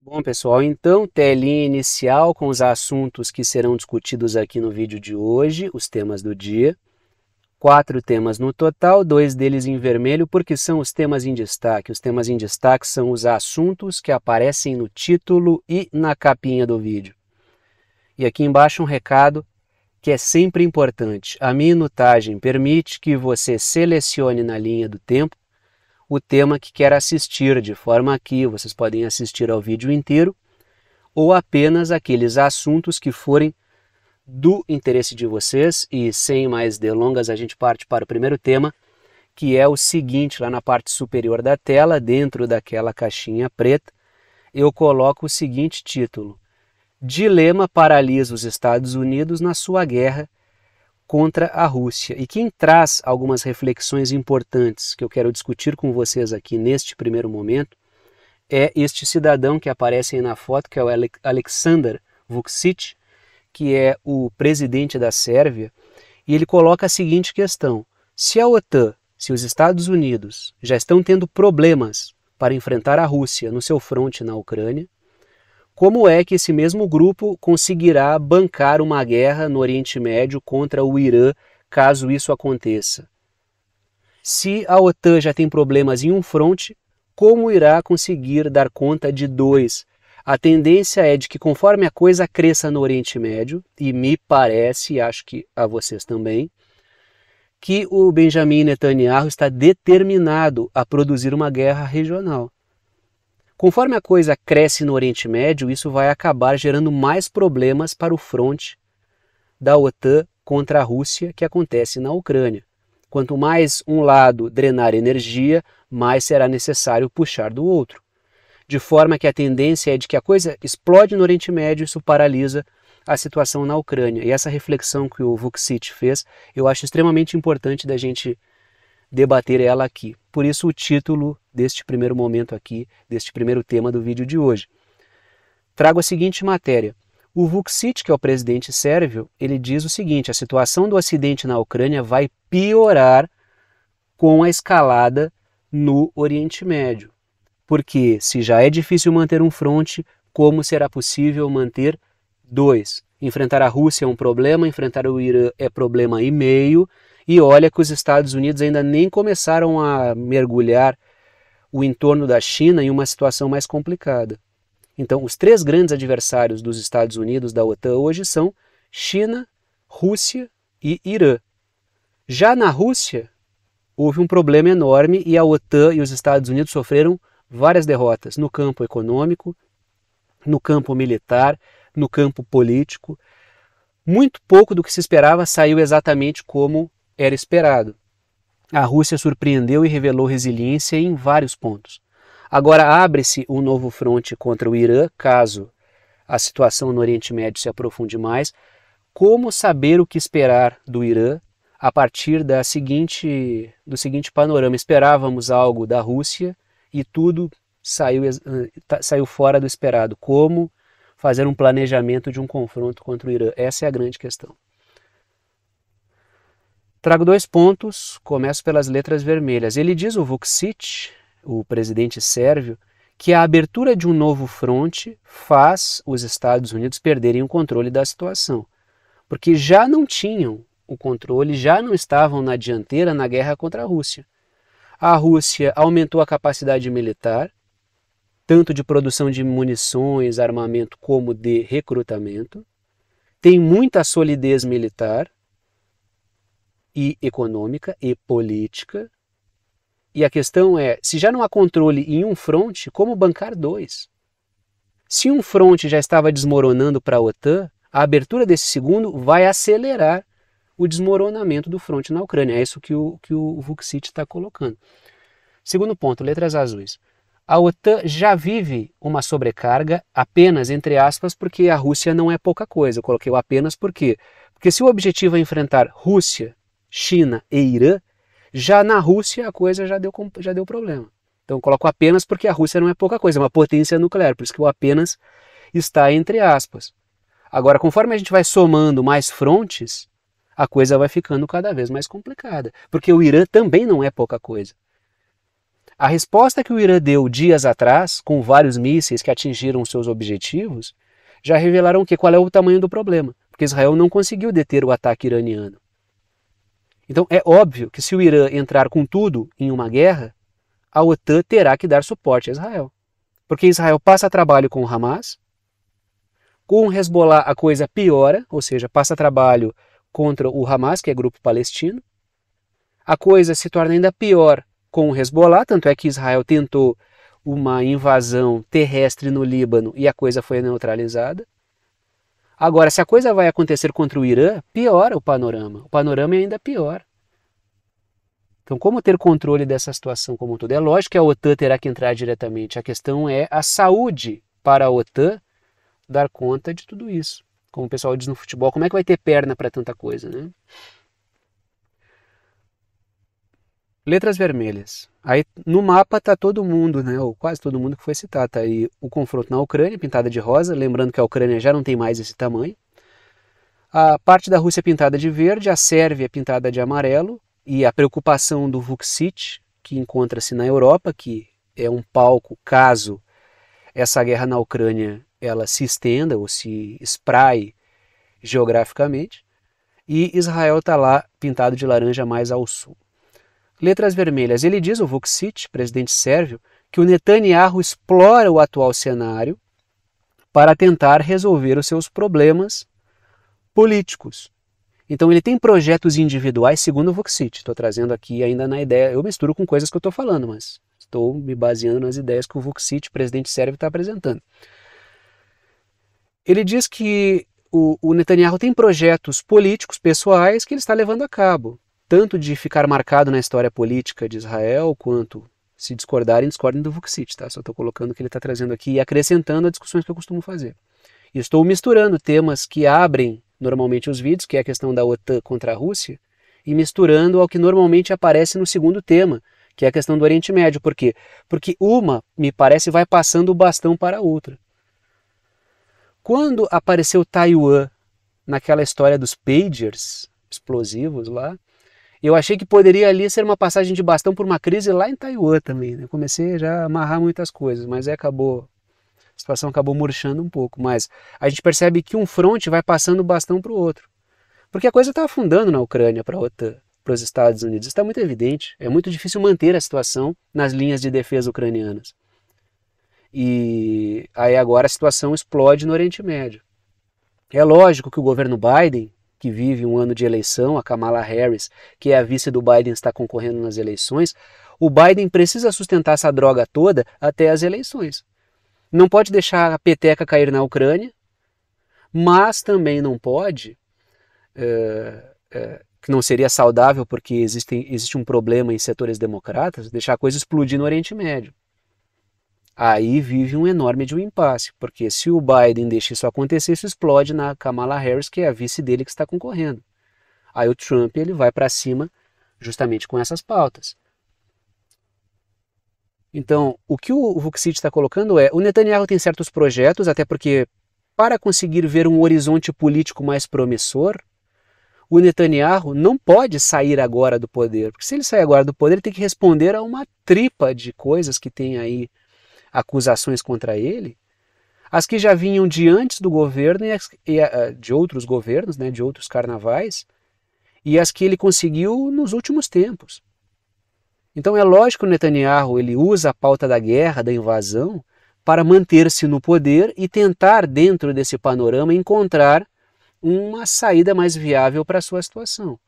Bom, pessoal, então telinha inicial com os assuntos que serão discutidos aqui no vídeo de hoje, os temas do dia. Quatro temas no total, dois deles em vermelho, porque são os temas em destaque. Os temas em destaque são os assuntos que aparecem no título e na capinha do vídeo. E aqui embaixo um recado que é sempre importante. A minutagem permite que você selecione na linha do tempo o tema que quer assistir, de forma que vocês podem assistir ao vídeo inteiro ou apenas aqueles assuntos que forem do interesse de vocês. E sem mais delongas, a gente parte para o primeiro tema, que é o seguinte: lá na parte superior da tela, dentro daquela caixinha preta, eu coloco o seguinte título: Dilema paralisa os Estados Unidos na sua guerra contra a Rússia. E quem traz algumas reflexões importantes que eu quero discutir com vocês aqui neste primeiro momento é este cidadão que aparece aí na foto, que é o Alexander Vuksic, que é o presidente da Sérvia, e ele coloca a seguinte questão: se a OTAN, se os Estados Unidos já estão tendo problemas para enfrentar a Rússia no seu fronte na Ucrânia, como é que esse mesmo grupo conseguirá bancar uma guerra no Oriente Médio contra o Irã caso isso aconteça? Se a OTAN já tem problemas em um fronte, como irá conseguir dar conta de dois? A tendência é de que conforme a coisa cresça no Oriente Médio, e me parece, acho que a vocês também, que o Benjamin Netanyahu está determinado a produzir uma guerra regional. Conforme a coisa cresce no Oriente Médio, isso vai acabar gerando mais problemas para o fronte da OTAN contra a Rússia que acontece na Ucrânia. Quanto mais um lado drenar energia, mais será necessário puxar do outro. De forma que a tendência é de que a coisa explode no Oriente Médio, isso paralisa a situação na Ucrânia. E essa reflexão que o Vuxit fez, eu acho extremamente importante da gente debater ela aqui. Por isso o título deste primeiro momento aqui, deste primeiro tema do vídeo de hoje. Trago a seguinte matéria. O Vuksic, que é o presidente sérvio, ele diz o seguinte: a situação do acidente na Ucrânia vai piorar com a escalada no Oriente Médio. Porque se já é difícil manter um fronte, como será possível manter dois? Enfrentar a Rússia é um problema, enfrentar o Irã é problema e meio, e olha que os Estados Unidos ainda nem começaram a mergulhar o entorno da China em uma situação mais complicada. Então, os três grandes adversários dos Estados Unidos da OTAN hoje são China, Rússia e Irã. Já na Rússia, houve um problema enorme e a OTAN e os Estados Unidos sofreram várias derrotas no campo econômico, no campo militar, no campo político. Muito pouco do que se esperava saiu exatamente como era esperado. A Rússia surpreendeu e revelou resiliência em vários pontos. Agora abre-se um novo fronte contra o Irã, caso a situação no Oriente Médio se aprofunde mais. Como saber o que esperar do Irã a partir da seguinte, do seguinte panorama? Esperávamos algo da Rússia e tudo saiu, tá, saiu fora do esperado. Como fazer um planejamento de um confronto contra o Irã? Essa é a grande questão. Trago dois pontos, começo pelas letras vermelhas. Ele diz, o Vuksic, o presidente sérvio, que a abertura de um novo fronte faz os Estados Unidos perderem o controle da situação, porque já não tinham o controle, já não estavam na dianteira na guerra contra a Rússia. A Rússia aumentou a capacidade militar, tanto de produção de munições, armamento, como de recrutamento. Tem muita solidez militar, e econômica e política. E a questão é, se já não há controle em um fronte, como bancar dois? Se um fronte já estava desmoronando para a OTAN, a abertura desse segundo vai acelerar o desmoronamento do fronte na Ucrânia. É isso que o, que o Vucic está colocando. Segundo ponto, letras azuis. A OTAN já vive uma sobrecarga apenas, entre aspas, porque a Rússia não é pouca coisa. Eu coloquei o apenas por quê? Porque se o objetivo é enfrentar Rússia, China e Irã, já na Rússia a coisa já deu, já deu problema. Então coloco apenas porque a Rússia não é pouca coisa, é uma potência nuclear, por isso que o apenas está entre aspas. Agora, conforme a gente vai somando mais frontes, a coisa vai ficando cada vez mais complicada, porque o Irã também não é pouca coisa. A resposta que o Irã deu dias atrás, com vários mísseis que atingiram seus objetivos, já revelaram que qual é o tamanho do problema, porque Israel não conseguiu deter o ataque iraniano. Então é óbvio que se o Irã entrar com tudo em uma guerra, a OTAN terá que dar suporte a Israel. Porque Israel passa trabalho com o Hamas, com o Hezbollah a coisa piora, ou seja, passa trabalho contra o Hamas, que é grupo palestino. A coisa se torna ainda pior com o Hezbollah, tanto é que Israel tentou uma invasão terrestre no Líbano e a coisa foi neutralizada. Agora, se a coisa vai acontecer contra o Irã, piora o panorama. O panorama é ainda pior. Então, como ter controle dessa situação como um todo? É lógico que a OTAN terá que entrar diretamente. A questão é a saúde para a OTAN dar conta de tudo isso. Como o pessoal diz no futebol, como é que vai ter perna para tanta coisa, né? Letras vermelhas. Aí no mapa tá todo mundo, né, ou quase todo mundo que foi citado. Tá aí o confronto na Ucrânia, pintada de rosa, lembrando que a Ucrânia já não tem mais esse tamanho. A parte da Rússia é pintada de verde, a Sérvia é pintada de amarelo e a preocupação do Vuksic, que encontra-se na Europa, que é um palco caso essa guerra na Ucrânia ela se estenda ou se espraie geograficamente. E Israel está lá pintado de laranja mais ao sul. Letras vermelhas. Ele diz, o Vuksic, presidente sérvio, que o Netanyahu explora o atual cenário para tentar resolver os seus problemas políticos. Então ele tem projetos individuais, segundo o Vuksic. Estou trazendo aqui ainda na ideia. Eu misturo com coisas que eu estou falando, mas estou me baseando nas ideias que o Vuksic, presidente sérvio, está apresentando. Ele diz que o, o Netanyahu tem projetos políticos pessoais que ele está levando a cabo tanto de ficar marcado na história política de Israel, quanto se discordarem, discordem do Vukic, tá? Só estou colocando o que ele está trazendo aqui e acrescentando as discussões que eu costumo fazer. estou misturando temas que abrem normalmente os vídeos, que é a questão da OTAN contra a Rússia, e misturando ao que normalmente aparece no segundo tema, que é a questão do Oriente Médio. Por quê? Porque uma, me parece, vai passando o bastão para a outra. Quando apareceu Taiwan naquela história dos pagers explosivos lá, eu achei que poderia ali ser uma passagem de bastão por uma crise lá em Taiwan também. Né? Comecei já a amarrar muitas coisas, mas acabou. A situação acabou murchando um pouco. Mas a gente percebe que um fronte vai passando o bastão para o outro. Porque a coisa está afundando na Ucrânia para a OTAN, para os Estados Unidos. Está muito evidente. É muito difícil manter a situação nas linhas de defesa ucranianas. E aí agora a situação explode no Oriente Médio. É lógico que o governo Biden que vive um ano de eleição, a Kamala Harris, que é a vice do Biden, está concorrendo nas eleições, o Biden precisa sustentar essa droga toda até as eleições. Não pode deixar a peteca cair na Ucrânia, mas também não pode, é, é, que não seria saudável porque existe, existe um problema em setores democratas, deixar a coisa explodir no Oriente Médio aí vive um enorme de um impasse, porque se o Biden deixa isso acontecer, isso explode na Kamala Harris, que é a vice dele que está concorrendo. Aí o Trump ele vai para cima justamente com essas pautas. Então, o que o Vucic está colocando é, o Netanyahu tem certos projetos, até porque para conseguir ver um horizonte político mais promissor, o Netanyahu não pode sair agora do poder, porque se ele sair agora do poder, ele tem que responder a uma tripa de coisas que tem aí acusações contra ele, as que já vinham de antes do governo e, as, e a, ah, de outros governos, né, de outros carnavais, e as que ele conseguiu nos últimos tempos. Então é lógico que o Netanyahu ele usa a pauta da guerra, da invasão, para manter-se no poder e tentar, dentro desse panorama, encontrar uma saída mais viável para a sua situação.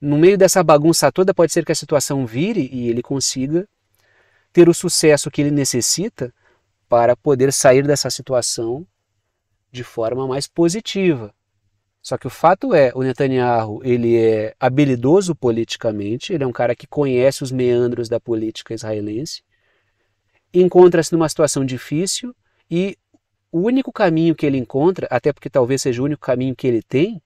No meio dessa bagunça toda, pode ser que a situação vire e ele consiga ter o sucesso que ele necessita para poder sair dessa situação de forma mais positiva. Só que o fato é, o Netanyahu, ele é habilidoso politicamente, ele é um cara que conhece os meandros da política israelense, encontra-se numa situação difícil e o único caminho que ele encontra, até porque talvez seja o único caminho que ele tem,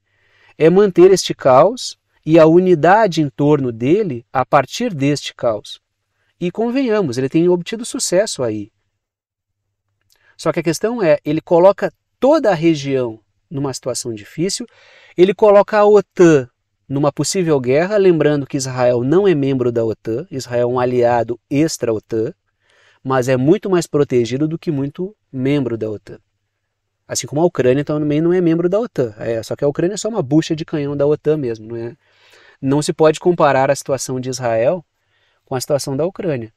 é manter este caos e a unidade em torno dele a partir deste caos. E convenhamos, ele tem obtido sucesso aí. Só que a questão é, ele coloca toda a região numa situação difícil, ele coloca a OTAN numa possível guerra, lembrando que Israel não é membro da OTAN, Israel é um aliado extra-OTAN, mas é muito mais protegido do que muito membro da OTAN. Assim como a Ucrânia também não é membro da OTAN, é, só que a Ucrânia é só uma bucha de canhão da OTAN mesmo, não é? Não se pode comparar a situação de Israel com a situação da Ucrânia.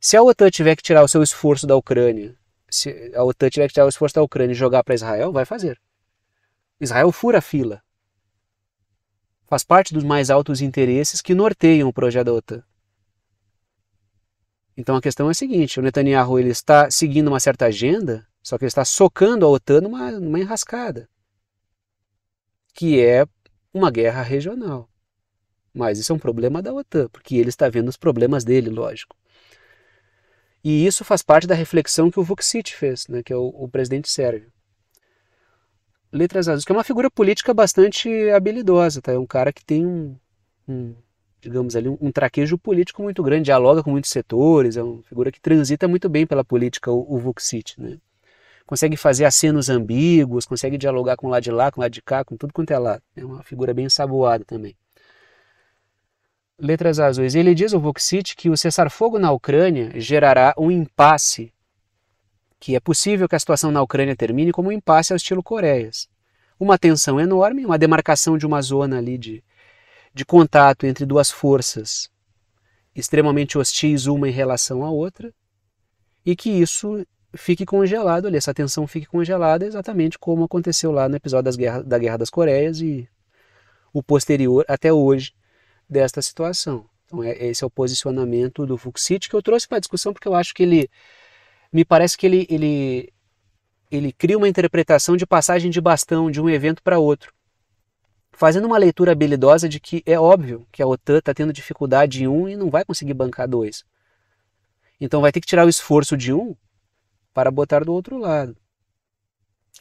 Se a OTAN tiver que tirar o seu esforço da Ucrânia, se a OTAN tiver que tirar o esforço da Ucrânia e jogar para Israel, vai fazer. Israel fura a fila. Faz parte dos mais altos interesses que norteiam o projeto da OTAN. Então a questão é a seguinte: o Netanyahu ele está seguindo uma certa agenda, só que ele está socando a OTAN numa, numa enrascada, que é uma guerra regional. Mas isso é um problema da OTAN, porque ele está vendo os problemas dele, lógico. E isso faz parte da reflexão que o Vuksic fez, né, que é o, o presidente sérvio. Letras Azuis, que é uma figura política bastante habilidosa, tá? É um cara que tem um, um digamos ali, um, um, traquejo político muito grande, dialoga com muitos setores, é uma figura que transita muito bem pela política, o, o Vuksic, né? Consegue fazer acenos ambíguos, consegue dialogar com lá de lá, com lá de cá, com tudo quanto é lado. É uma figura bem ensaboada também letras azuis. Ele diz, o Vucic, que o cessar-fogo na Ucrânia gerará um impasse, que é possível que a situação na Ucrânia termine como um impasse ao estilo Coreias. Uma tensão enorme, uma demarcação de uma zona ali de, de contato entre duas forças extremamente hostis uma em relação à outra, e que isso fique congelado ali, essa tensão fique congelada, exatamente como aconteceu lá no episódio das guerra, da Guerra das Coreias e o posterior até hoje desta situação. Então, é, esse é o posicionamento do Fuxit que eu trouxe para a discussão porque eu acho que ele. Me parece que ele, ele, ele cria uma interpretação de passagem de bastão de um evento para outro, fazendo uma leitura habilidosa de que é óbvio que a OTAN está tendo dificuldade em um e não vai conseguir bancar dois. Então, vai ter que tirar o esforço de um para botar do outro lado.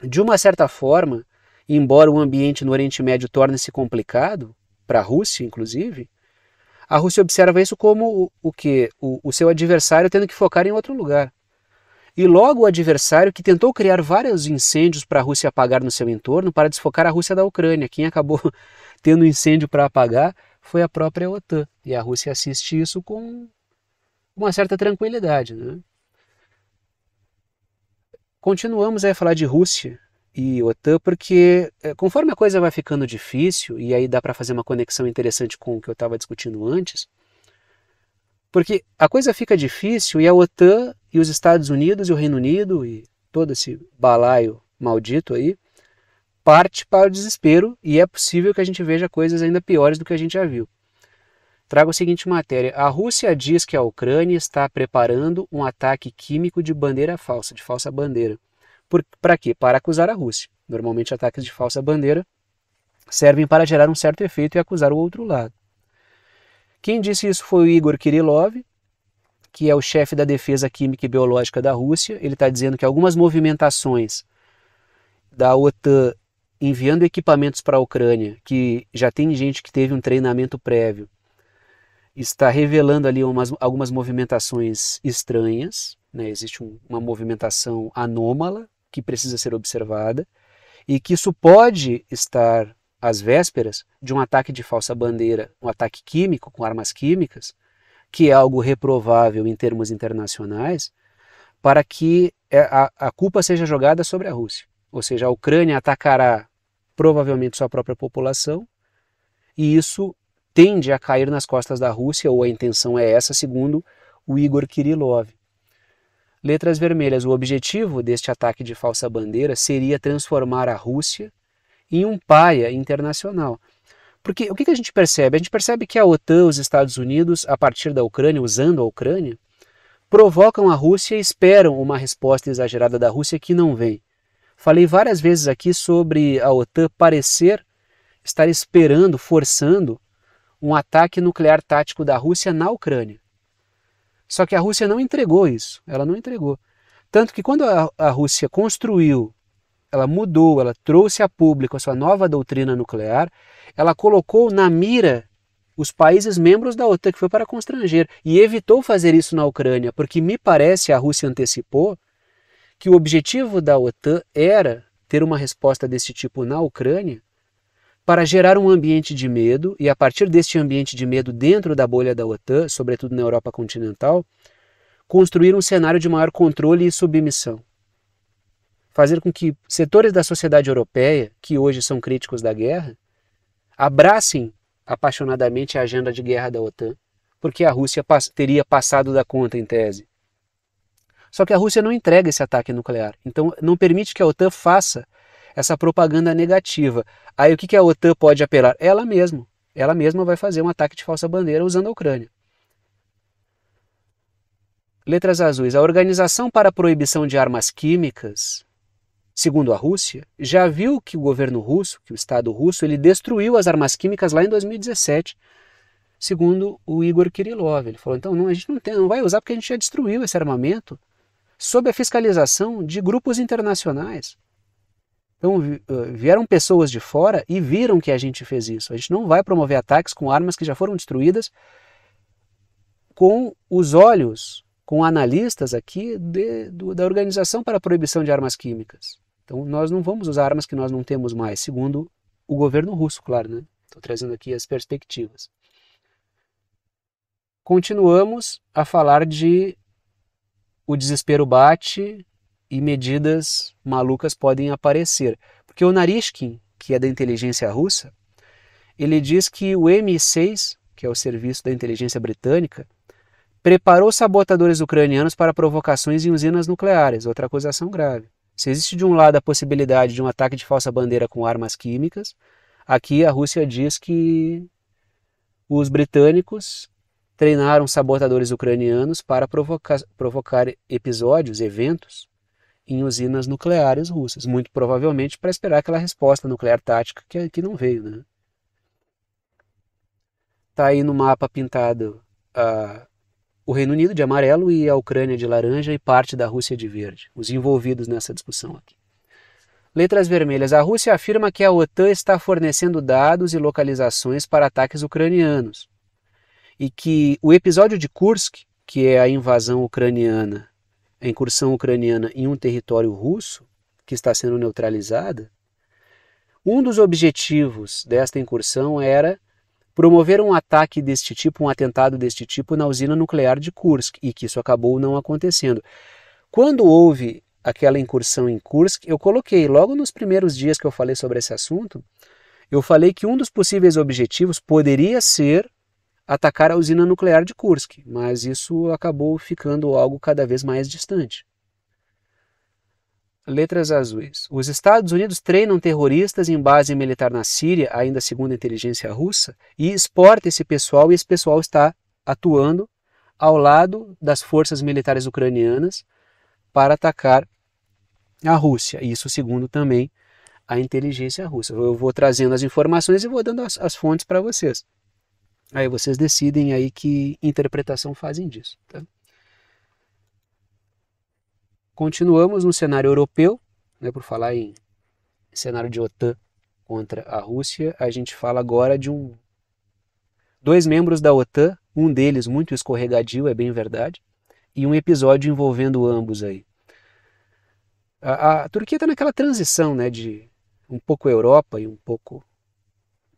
De uma certa forma, embora o ambiente no Oriente Médio torne-se complicado, para a Rússia, inclusive, a Rússia observa isso como o, o que? O, o seu adversário tendo que focar em outro lugar. E logo o adversário que tentou criar vários incêndios para a Rússia apagar no seu entorno para desfocar a Rússia da Ucrânia. Quem acabou tendo incêndio para apagar foi a própria OTAN. E a Rússia assiste isso com uma certa tranquilidade. Né? Continuamos a falar de Rússia e OTAN, porque é, conforme a coisa vai ficando difícil, e aí dá para fazer uma conexão interessante com o que eu estava discutindo antes, porque a coisa fica difícil e a OTAN e os Estados Unidos e o Reino Unido e todo esse balaio maldito aí parte para o desespero e é possível que a gente veja coisas ainda piores do que a gente já viu. Trago a seguinte matéria: a Rússia diz que a Ucrânia está preparando um ataque químico de bandeira falsa, de falsa bandeira para quê? Para acusar a Rússia. Normalmente, ataques de falsa bandeira servem para gerar um certo efeito e acusar o outro lado. Quem disse isso foi o Igor Kirilov, que é o chefe da defesa química e biológica da Rússia. Ele está dizendo que algumas movimentações da OTAN enviando equipamentos para a Ucrânia, que já tem gente que teve um treinamento prévio, está revelando ali umas, algumas movimentações estranhas. Né? Existe um, uma movimentação anômala que precisa ser observada e que isso pode estar às vésperas de um ataque de falsa bandeira, um ataque químico com armas químicas, que é algo reprovável em termos internacionais, para que é, a, a culpa seja jogada sobre a Rússia. Ou seja, a Ucrânia atacará provavelmente sua própria população e isso tende a cair nas costas da Rússia, ou a intenção é essa, segundo o Igor Kirillov. Letras vermelhas. O objetivo deste ataque de falsa bandeira seria transformar a Rússia em um paia internacional. Porque o que a gente percebe? A gente percebe que a OTAN, os Estados Unidos, a partir da Ucrânia, usando a Ucrânia, provocam a Rússia e esperam uma resposta exagerada da Rússia que não vem. Falei várias vezes aqui sobre a OTAN parecer estar esperando, forçando um ataque nuclear tático da Rússia na Ucrânia. Só que a Rússia não entregou isso, ela não entregou. Tanto que quando a, Rússia construiu, ela mudou, ela trouxe a público a sua nova doutrina nuclear, ela colocou na mira os países membros da OTAN, que foi para constranger, e evitou fazer isso na Ucrânia, porque me parece a Rússia antecipou que o objetivo da OTAN era ter uma resposta desse tipo na Ucrânia para gerar um ambiente de medo, e a partir deste ambiente de medo dentro da bolha da OTAN, sobretudo na Europa continental, construir um cenário de maior controle e submissão. Fazer com que setores da sociedade europeia, que hoje são críticos da guerra, abracem apaixonadamente a agenda de guerra da OTAN, porque a Rússia teria passado da conta em tese. Só que a Rússia não entrega esse ataque nuclear, então não permite que a OTAN faça essa propaganda negativa. Aí o que, que a OTAN pode apelar? Ela mesma. Ela mesma vai fazer um ataque de falsa bandeira usando a Ucrânia. Letras azuis. A Organização para a Proibição de Armas Químicas, segundo a Rússia, já viu que o governo russo, que o Estado russo, ele destruiu as armas químicas lá em 2017, segundo o Igor Kirilov. Ele falou: então não, a gente não, tem, não vai usar porque a gente já destruiu esse armamento sob a fiscalização de grupos internacionais. Então vieram pessoas de fora e viram que a gente fez isso. A gente não vai promover ataques com armas que já foram destruídas com os olhos, com analistas aqui de, do, da Organização para a Proibição de Armas Químicas. Então nós não vamos usar armas que nós não temos mais, segundo o governo russo, claro, né? Estou trazendo aqui as perspectivas. Continuamos a falar de o desespero bate, e medidas malucas podem aparecer. Porque o Narishkin, que é da inteligência russa, ele diz que o MI6, que é o serviço da inteligência britânica, preparou sabotadores ucranianos para provocações em usinas nucleares, outra acusação grave. Se existe de um lado a possibilidade de um ataque de falsa bandeira com armas químicas, aqui a Rússia diz que os britânicos treinaram sabotadores ucranianos para provocar, provocar episódios, eventos em usinas nucleares russas, muito provavelmente para esperar aquela resposta nuclear tática que, que não veio. Né? Tá aí no mapa pintado a, o Reino Unido de amarelo e a Ucrânia de laranja e parte da Rússia de verde, os envolvidos nessa discussão aqui. Letras vermelhas. A Rússia afirma que a OTAN está fornecendo dados e localizações para ataques ucranianos e que o episódio de Kursk, que é a invasão ucraniana a incursão ucraniana em um território russo que está sendo neutralizada, um dos objetivos desta incursão era promover um ataque deste tipo, um atentado deste tipo na usina nuclear de Kursk, e que isso acabou não acontecendo. Quando houve aquela incursão em Kursk, eu coloquei, logo nos primeiros dias que eu falei sobre esse assunto, eu falei que um dos possíveis objetivos poderia ser atacar a usina nuclear de Kursk, mas isso acabou ficando algo cada vez mais distante. Letras azuis. Os Estados Unidos treinam terroristas em base militar na Síria, ainda segundo a inteligência russa, e exporta esse pessoal, e esse pessoal está atuando ao lado das forças militares ucranianas para atacar a Rússia. Isso segundo também a inteligência russa. Eu vou trazendo as informações e vou dando as, as fontes para vocês. Aí vocês decidem aí que interpretação fazem disso. Tá? Continuamos no cenário europeu, né, por falar em cenário de OTAN contra a Rússia, a gente fala agora de um dois membros da OTAN, um deles muito escorregadio, é bem verdade, e um episódio envolvendo ambos aí. A, a Turquia está naquela transição, né, de um pouco Europa e um pouco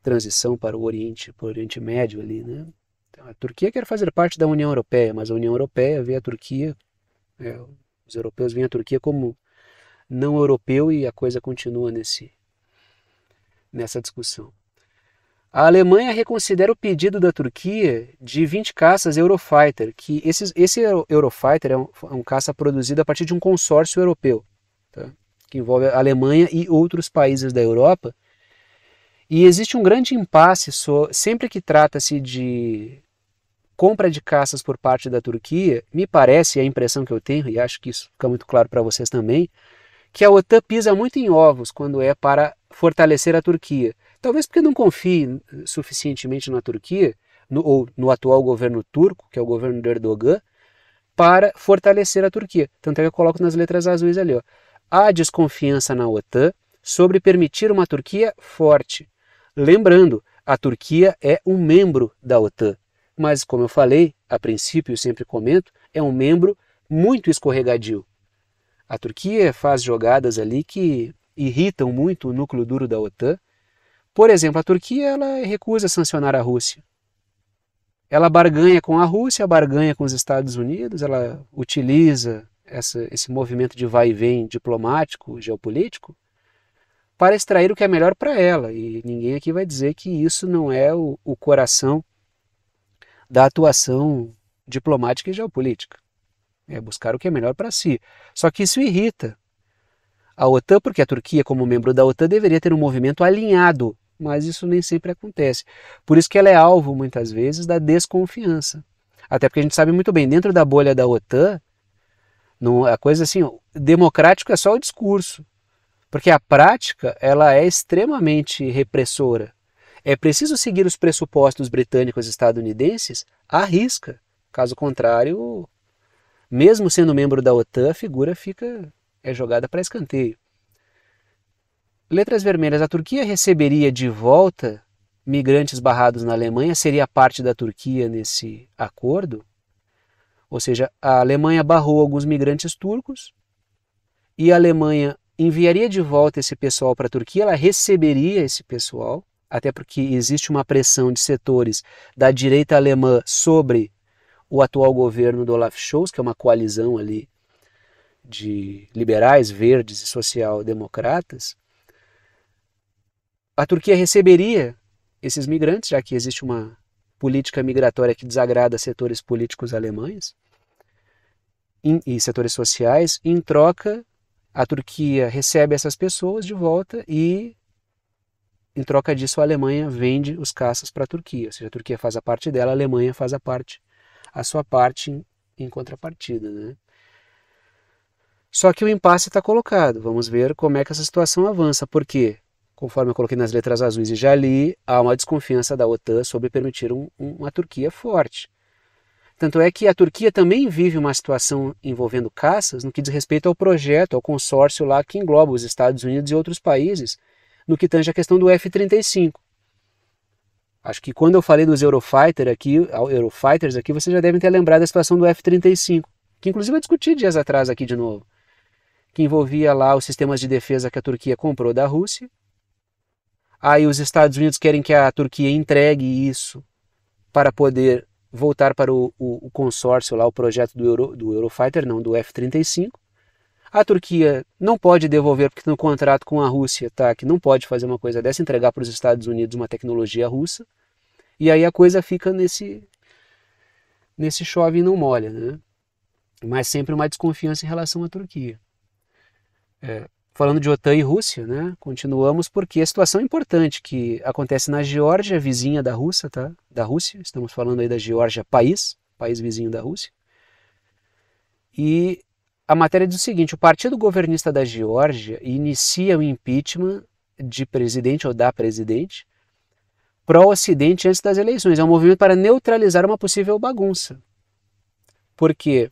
transição para o Oriente, para o Oriente Médio ali, né? Então, a Turquia quer fazer parte da União Europeia, mas a União Europeia vê a Turquia, é, os europeus veem a Turquia como não europeu e a coisa continua nesse nessa discussão. A Alemanha reconsidera o pedido da Turquia de 20 caças Eurofighter, que esses, esse Eurofighter é um, é um caça produzido a partir de um consórcio europeu, tá? que envolve a Alemanha e outros países da Europa, e existe um grande impasse so, sempre que trata-se de compra de caças por parte da Turquia. Me parece, é a impressão que eu tenho, e acho que isso fica muito claro para vocês também, que a OTAN pisa muito em ovos quando é para fortalecer a Turquia. Talvez porque não confie suficientemente na Turquia, no, ou no atual governo turco, que é o governo de Erdogan, para fortalecer a Turquia. Tanto é que eu coloco nas letras azuis ali. Ó. Há desconfiança na OTAN sobre permitir uma Turquia forte. Lembrando, a Turquia é um membro da OTAN, mas, como eu falei, a princípio, sempre comento, é um membro muito escorregadio. A Turquia faz jogadas ali que irritam muito o núcleo duro da OTAN. Por exemplo, a Turquia ela recusa sancionar a Rússia. Ela barganha com a Rússia, barganha com os Estados Unidos, ela utiliza essa, esse movimento de vai e vem diplomático, geopolítico, para extrair o que é melhor para ela. E ninguém aqui vai dizer que isso não é o, o coração da atuação diplomática e geopolítica. É buscar o que é melhor para si. Só que isso irrita a OTAN, porque a Turquia, como membro da OTAN, deveria ter um movimento alinhado, mas isso nem sempre acontece. Por isso que ela é alvo, muitas vezes, da desconfiança. Até porque a gente sabe muito bem, dentro da bolha da OTAN, a coisa assim, democrático é só o discurso. Porque a prática ela é extremamente repressora. É preciso seguir os pressupostos britânicos e estadunidenses à risca. Caso contrário, mesmo sendo membro da OTAN, a figura fica é jogada para escanteio. Letras vermelhas. A Turquia receberia de volta migrantes barrados na Alemanha? Seria parte da Turquia nesse acordo? Ou seja, a Alemanha barrou alguns migrantes turcos e a Alemanha enviaria de volta esse pessoal para a Turquia, ela receberia esse pessoal, até porque existe uma pressão de setores da direita alemã sobre o atual governo do Olaf Scholz, que é uma coalizão ali de liberais, verdes e social-democratas. A Turquia receberia esses migrantes, já que existe uma política migratória que desagrada setores políticos alemães e setores sociais, em troca a Turquia recebe essas pessoas de volta e, em troca disso, a Alemanha vende os caças para a Turquia. Ou seja, a Turquia faz a parte dela, a Alemanha faz a parte, a sua parte em, em contrapartida. Né? Só que o impasse está colocado. Vamos ver como é que essa situação avança, porque, conforme eu coloquei nas letras azuis e já li, há uma desconfiança da OTAN sobre permitir um, uma Turquia forte. Tanto é que a Turquia também vive uma situação envolvendo caças no que diz respeito ao projeto, ao consórcio lá que engloba os Estados Unidos e outros países, no que tange a questão do F-35. Acho que quando eu falei dos Eurofighter aqui, Eurofighters aqui, vocês já devem ter lembrado da situação do F-35, que inclusive eu discuti dias atrás aqui de novo, que envolvia lá os sistemas de defesa que a Turquia comprou da Rússia. Aí os Estados Unidos querem que a Turquia entregue isso para poder voltar para o, o, o consórcio lá, o projeto do, Euro, do Eurofighter, não, do F-35. A Turquia não pode devolver, porque tem um contrato com a Rússia, tá? Que não pode fazer uma coisa dessa, entregar para os Estados Unidos uma tecnologia russa. E aí a coisa fica nesse, nesse chove e não molha, né? Mas sempre uma desconfiança em relação à Turquia. É, Falando de OTAN e Rússia, né? Continuamos porque a situação importante que acontece na Geórgia, vizinha da Rússia, tá? Da Rússia, estamos falando aí da Geórgia, país, país vizinho da Rússia. E a matéria diz o seguinte: o Partido Governista da Geórgia inicia o impeachment de presidente ou da presidente pró-Ocidente antes das eleições. É um movimento para neutralizar uma possível bagunça. Porque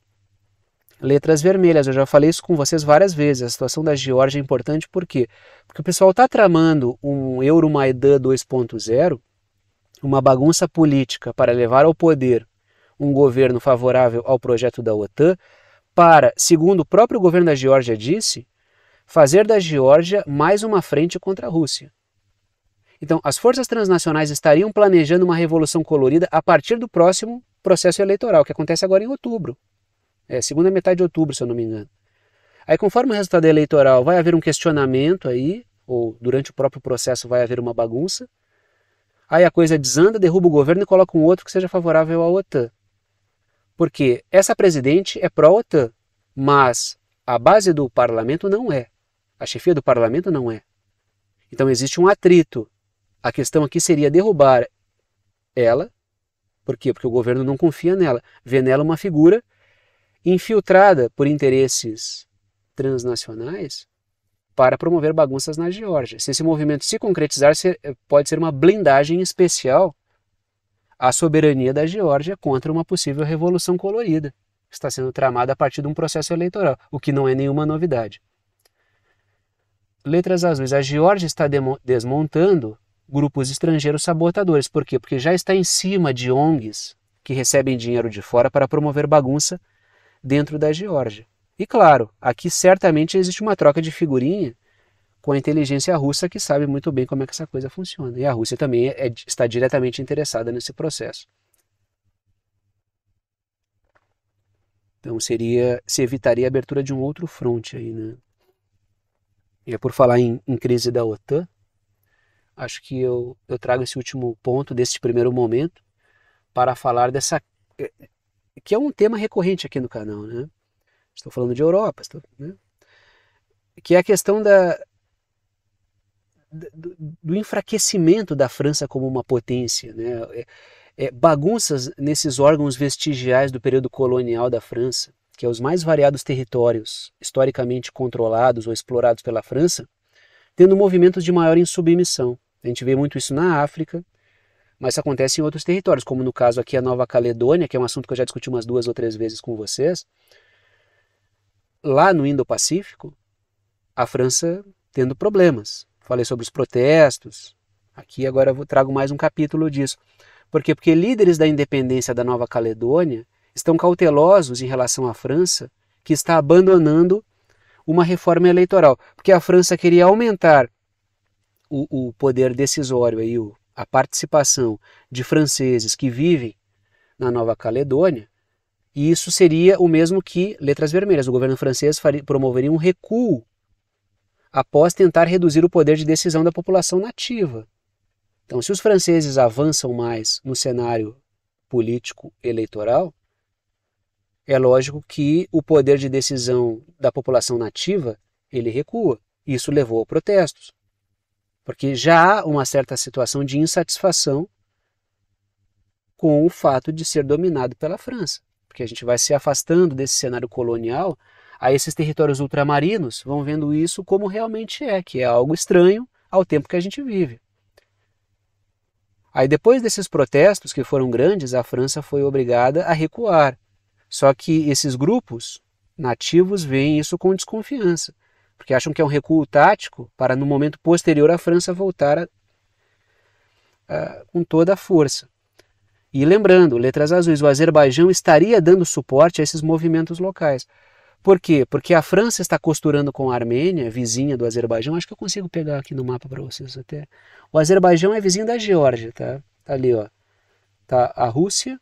letras vermelhas. Eu já falei isso com vocês várias vezes. A situação da Geórgia é importante por quê? Porque o pessoal está tramando um Euromaidan 2.0, uma bagunça política para levar ao poder um governo favorável ao projeto da OTAN, para, segundo o próprio governo da Geórgia disse, fazer da Geórgia mais uma frente contra a Rússia. Então, as forças transnacionais estariam planejando uma revolução colorida a partir do próximo processo eleitoral, que acontece agora em outubro. É, segunda metade de outubro, se eu não me engano. Aí, conforme o resultado eleitoral, vai haver um questionamento aí, ou durante o próprio processo vai haver uma bagunça. Aí a coisa desanda, derruba o governo e coloca um outro que seja favorável à OTAN. Porque essa presidente é pró-OTAN, mas a base do parlamento não é. A chefia do parlamento não é. Então existe um atrito. A questão aqui seria derrubar ela. Por quê? Porque o governo não confia nela. Vê nela uma figura infiltrada por interesses transnacionais para promover bagunças na Geórgia. Se esse movimento se concretizar, eh, pode ser uma blindagem especial à soberania da Geórgia contra uma possível revolução colorida, que está sendo tramada a partir de um processo eleitoral, o que não é nenhuma novidade. Letras azuis. A Geórgia está desmontando grupos estrangeiros sabotadores. Por quê? Porque já está em cima de ONGs que recebem dinheiro de fora para promover bagunça dentro da Geórgia. E claro, aqui certamente existe uma troca de figurinha com a inteligência russa que sabe muito bem como é que essa coisa funciona. E a Rússia também é, é, está diretamente interessada nesse processo. Então seria se evitaria a abertura de um outro fronte aí, né? E é por falar em, em, crise da OTAN, acho que eu, eu trago esse último ponto desse primeiro momento para falar dessa que é um tema recorrente aqui no canal, né? Estou falando de Europa, estou, né? que é a questão da, do, do, enfraquecimento da França como uma potência, né? É, é, bagunças nesses órgãos vestigiais do período colonial da França, que é os mais variados territórios historicamente controlados ou explorados pela França, tendo movimentos de maior insubmissão. A gente vê muito isso na África, mas isso acontece em outros territórios, como no caso aqui a Nova Caledônia, que é um assunto que eu já discuti umas duas ou três vezes com vocês. Lá no Indo-Pacífico, a França tendo problemas. Falei sobre os protestos. Aqui agora eu trago mais um capítulo disso. Por quê? Porque líderes da independência da Nova Caledônia estão cautelosos em relação à França, que está abandonando uma reforma eleitoral. Porque a França queria aumentar o, o poder decisório, aí, o a participação de franceses que vivem na Nova Caledônia, e isso seria o mesmo que Letras Vermelhas. O governo francês faria, promoveria um recuo após tentar reduzir o poder de decisão da população nativa. Então, se os franceses avançam mais no cenário político eleitoral, é lógico que o poder de decisão da população nativa ele recua. Isso levou a protestos. Porque já há uma certa situação de insatisfação com o fato de ser dominado pela França. Porque a gente vai se afastando desse cenário colonial, aí esses territórios ultramarinos vão vendo isso como realmente é, que é algo estranho ao tempo que a gente vive. Aí depois desses protestos, que foram grandes, a França foi obrigada a recuar. Só que esses grupos nativos veem isso com desconfiança porque acham que é um recuo tático para, no momento posterior, a França voltar a, a, com toda a força. E lembrando, letras azuis, o Azerbaijão estaria dando suporte a esses movimentos locais. Por quê? Porque a França está costurando com a Armênia, vizinha do Azerbaijão. Acho que eu consigo pegar aqui no mapa para vocês até. O Azerbaijão é vizinho da Geórgia, tá? tá? ali, ó. Tá a Rússia.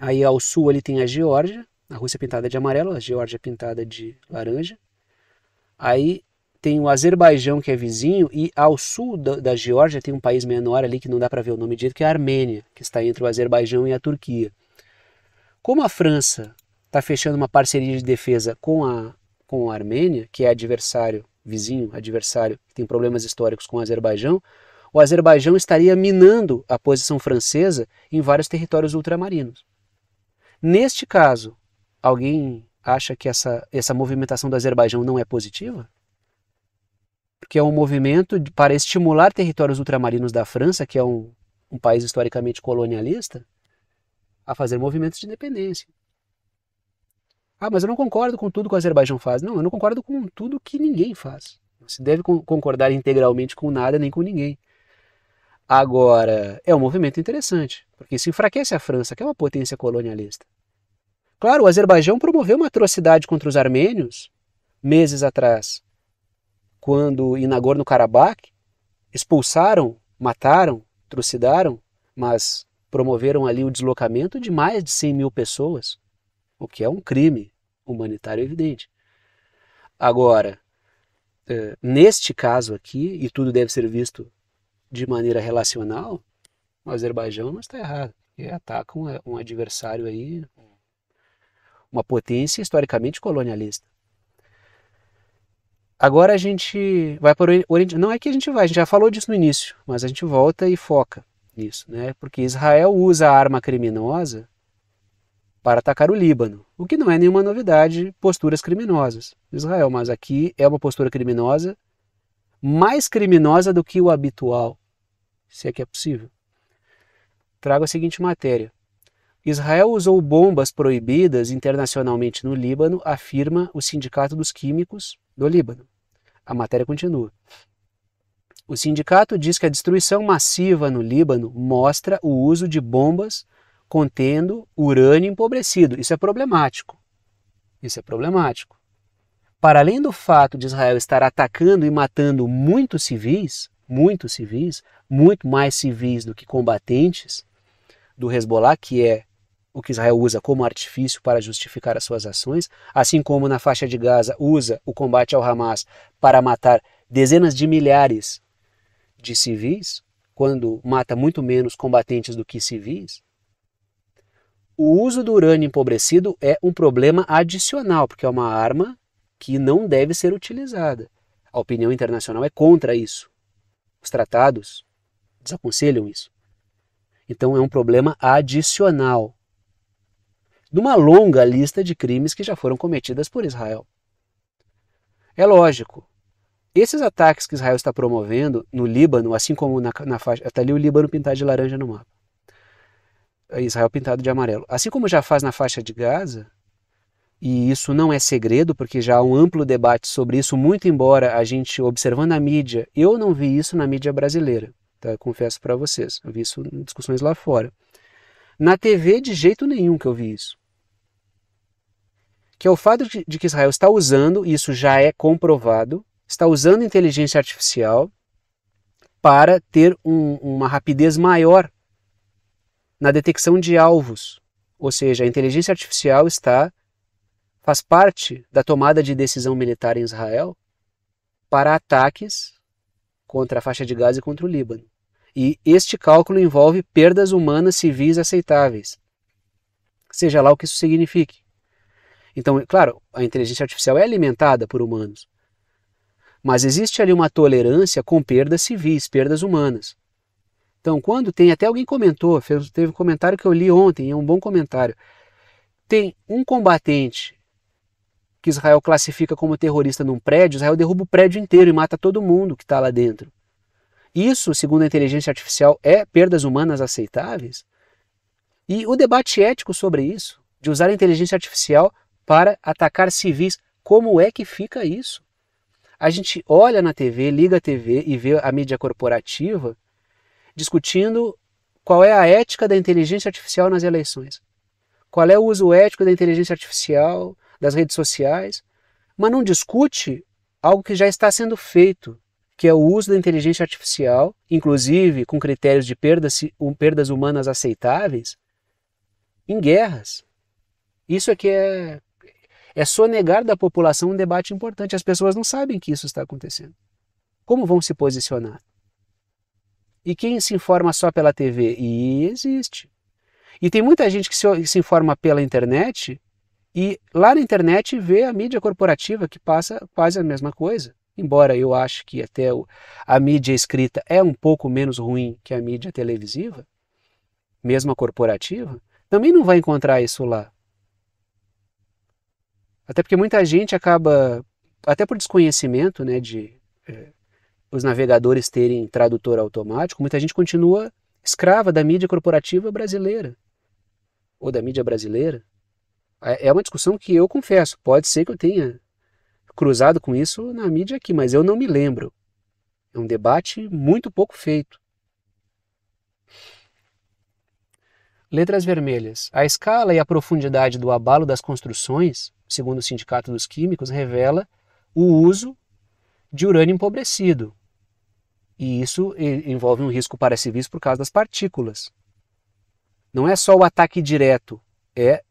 Aí ao sul ali tem a Geórgia. A Rússia pintada de amarelo, a Geórgia pintada de laranja. Aí tem o Azerbaijão, que é vizinho, e ao sul da, da Geórgia tem um país menor ali que não dá para ver o nome direito, que é a Armênia, que está entre o Azerbaijão e a Turquia. Como a França está fechando uma parceria de defesa com a, com a Armênia, que é adversário, vizinho, adversário, que tem problemas históricos com o Azerbaijão, o Azerbaijão estaria minando a posição francesa em vários territórios ultramarinos. Neste caso, alguém acha que essa, essa movimentação do Azerbaijão não é positiva? Porque é um movimento de, para estimular territórios ultramarinos da França, que é um, um país historicamente colonialista, a fazer movimentos de independência. Ah, mas eu não concordo com tudo que o Azerbaijão faz. Não, eu não concordo com tudo que ninguém faz. Não se deve concordar integralmente com nada nem com ninguém. Agora, é um movimento interessante, porque isso enfraquece a França, que é uma potência colonialista. Claro, o Azerbaijão promoveu uma atrocidade contra os armênios meses atrás, quando em Nagorno-Karabakh expulsaram, mataram, trucidaram, mas promoveram ali o deslocamento de mais de 100 mil pessoas, o que é um crime humanitário evidente. Agora, eh, neste caso aqui, e tudo deve ser visto de maneira relacional, o Azerbaijão não está errado. E ataca um, eh, um adversário aí, uma potência historicamente colonialista. Agora a gente vai para o Oriente. Não é que a gente vai, a gente já falou disso no início, mas a gente volta e foca nisso, né? Porque Israel usa a arma criminosa para atacar o Líbano, o que não é nenhuma novidade, posturas criminosas. Israel, mas aqui é uma postura criminosa, mais criminosa do que o habitual, se é que é possível. Trago a seguinte matéria. Israel usou bombas proibidas internacionalmente no Líbano, afirma o Sindicato dos Químicos do Líbano. A matéria continua. O sindicato diz que a destruição massiva no Líbano mostra o uso de bombas contendo urânio empobrecido. Isso é problemático. Isso é problemático. Para além do fato de Israel estar atacando e matando muitos civis, muitos civis, muito mais civis do que combatentes do Hezbollah, que é o que Israel usa como artifício para justificar as suas ações, assim como na faixa de Gaza usa o combate ao Hamas para matar dezenas de milhares de civis, quando mata muito menos combatentes do que civis. O uso do urânio empobrecido é um problema adicional, porque é uma arma que não deve ser utilizada. A opinião internacional é contra isso. Os tratados desaconselham isso. Então é um problema adicional numa longa lista de crimes que já foram cometidas por Israel. É lógico, esses ataques que Israel está promovendo no Líbano, assim como na, na faixa. Está ali o Líbano pintado de laranja no mapa. É Israel pintado de amarelo. Assim como já faz na faixa de Gaza, e isso não é segredo, porque já há um amplo debate sobre isso, muito embora a gente observando a mídia, eu não vi isso na mídia brasileira, tá? confesso para vocês, eu vi isso em discussões lá fora. Na TV, de jeito nenhum que eu vi isso que é o fato de, que Israel está usando, e isso já é comprovado, está usando inteligência artificial para ter um, uma rapidez maior na detecção de alvos. Ou seja, a inteligência artificial está faz parte da tomada de decisão militar em Israel para ataques contra a faixa de Gaza e contra o Líbano. E este cálculo envolve perdas humanas civis aceitáveis, seja lá o que isso signifique. Então, é claro, a inteligência artificial é alimentada por humanos. Mas existe ali uma tolerância com perdas civis, perdas humanas. Então, quando tem, até alguém comentou, fez, teve um comentário que eu li ontem, é um bom comentário. Tem um combatente que Israel classifica como terrorista num prédio, Israel derruba o prédio inteiro e mata todo mundo que está lá dentro. Isso, segundo a inteligência artificial, é perdas humanas aceitáveis? E o debate ético sobre isso, de usar a inteligência artificial para atacar civis. Como é que fica isso? A gente olha na TV, liga a TV e vê a mídia corporativa discutindo qual é a ética da inteligência artificial nas eleições. Qual é o uso ético da inteligência artificial, das redes sociais, mas não discute algo que já está sendo feito, que é o uso da inteligência artificial, inclusive com critérios de perdas, perdas humanas aceitáveis, em guerras. Isso aqui é, é é sonegar da população um debate importante. As pessoas não sabem que isso está acontecendo. Como vão se posicionar? E quem se informa só pela TV? E existe. E tem muita gente que se, informa pela internet e lá na internet vê a mídia corporativa que passa quase a mesma coisa. Embora eu ache que até a mídia escrita é um pouco menos ruim que a mídia televisiva, mesmo a corporativa, também não vai encontrar isso lá. Até porque muita gente acaba, até por desconhecimento, né, de é, os navegadores terem tradutor automático, muita gente continua escrava da mídia corporativa brasileira ou da mídia brasileira. É, é uma discussão que eu confesso, pode ser que eu tenha cruzado com isso na mídia aqui, mas eu não me lembro. É um debate muito pouco feito. Letras vermelhas. A escala e a profundidade do abalo das construções, segundo o Sindicato dos Químicos, revela o uso de urânio empobrecido. E isso envolve um risco para civis por causa das partículas. Não é só o ataque direto, é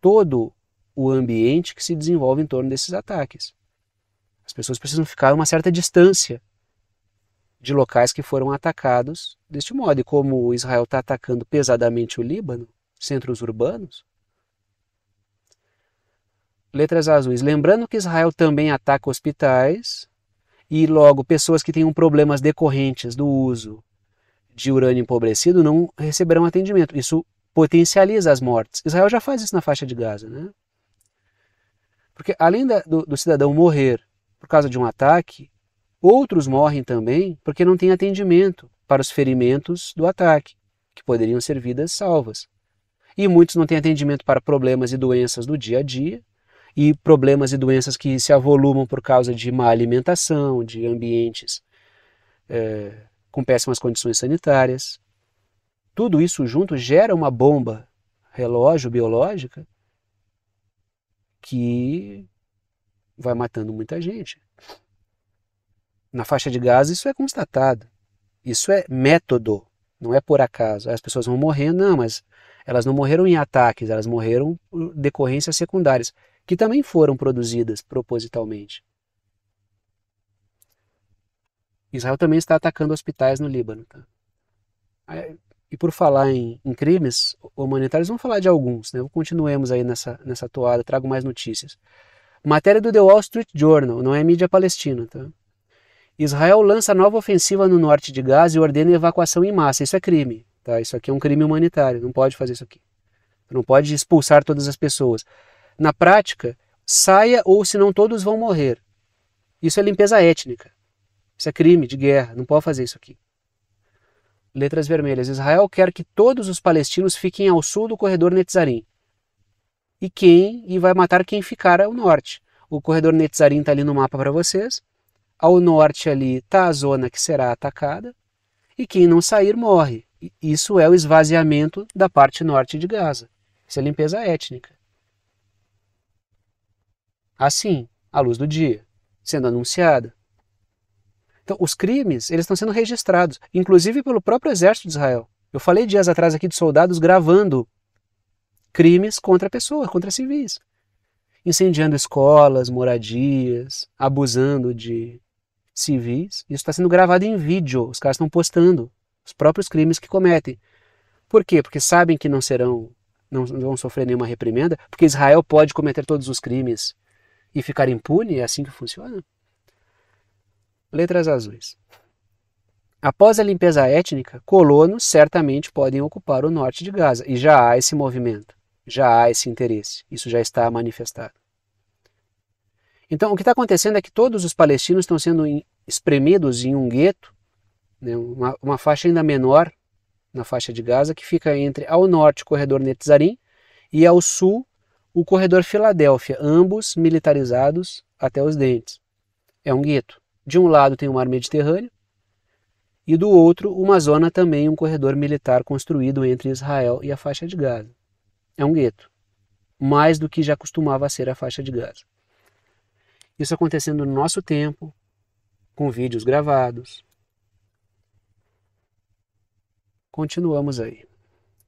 todo o ambiente que se desenvolve em torno desses ataques. As pessoas precisam ficar a uma certa distância de locais que foram atacados deste modo. E como Israel está atacando pesadamente o Líbano, centros urbanos. Letras azuis. Lembrando que Israel também ataca hospitais e, logo, pessoas que tenham problemas decorrentes do uso de urânio empobrecido não receberão atendimento. Isso potencializa as mortes. Israel já faz isso na faixa de Gaza, né? Porque além da, do, do cidadão morrer por causa de um ataque, Outros morrem também porque não têm atendimento para os ferimentos do ataque, que poderiam ser vidas salvas. E muitos não têm atendimento para problemas e doenças do dia a dia, e problemas e doenças que se avolumam por causa de má alimentação, de ambientes é, com péssimas condições sanitárias. Tudo isso junto gera uma bomba relógio biológica que vai matando muita gente na faixa de Gaza isso é constatado. Isso é método, não é por acaso. As pessoas vão morrer. não, mas elas não morreram em ataques, elas morreram por decorrências secundárias, que também foram produzidas propositalmente. Israel também está atacando hospitais no Líbano. Tá? E por falar em, em, crimes humanitários, vamos falar de alguns. Né? Continuemos aí nessa, nessa toada, trago mais notícias. Matéria do The Wall Street Journal, não é mídia palestina. Tá? Israel lança nova ofensiva no norte de Gaza e ordena evacuação em massa. Isso é crime, tá? Isso aqui é um crime humanitário, não pode fazer isso aqui. Não pode expulsar todas as pessoas. Na prática, saia ou senão todos vão morrer. Isso é limpeza étnica. Isso é crime de guerra, não pode fazer isso aqui. Letras vermelhas. Israel quer que todos os palestinos fiquem ao sul do corredor Netzarim. E quem e vai matar quem ficar ao norte. O corredor Netzarim está ali no mapa para vocês. Ao norte ali está a zona que será atacada e quem não sair morre. Isso é o esvaziamento da parte norte de Gaza. Isso é limpeza étnica. Assim, a luz do dia, sendo anunciada. Então, os crimes, eles estão sendo registrados, inclusive pelo próprio exército de Israel. Eu falei dias atrás aqui de soldados gravando crimes contra pessoas, contra civis. Incendiando escolas, moradias, abusando de civis, isso está sendo gravado em vídeo, os caras estão postando os próprios crimes que cometem. Por quê? Porque sabem que não serão, não vão sofrer nenhuma reprimenda, porque Israel pode cometer todos os crimes e ficar impune, é assim que funciona. Letras azuis. Após a limpeza étnica, colonos certamente podem ocupar o norte de Gaza, e já há esse movimento, já há esse interesse, isso já está manifestado. Então, o que está acontecendo é que todos os palestinos estão sendo espremidos em um gueto, né, uma, uma, faixa ainda menor na faixa de Gaza, que fica entre ao norte o corredor Netzarim e ao sul o corredor Filadélfia, ambos militarizados até os dentes. É um gueto. De um lado tem o mar Mediterrâneo e do outro uma zona também, um corredor militar construído entre Israel e a faixa de Gaza. É um gueto. Mais do que já costumava ser a faixa de Gaza. Isso acontecendo no nosso tempo, com vídeos gravados. Continuamos aí.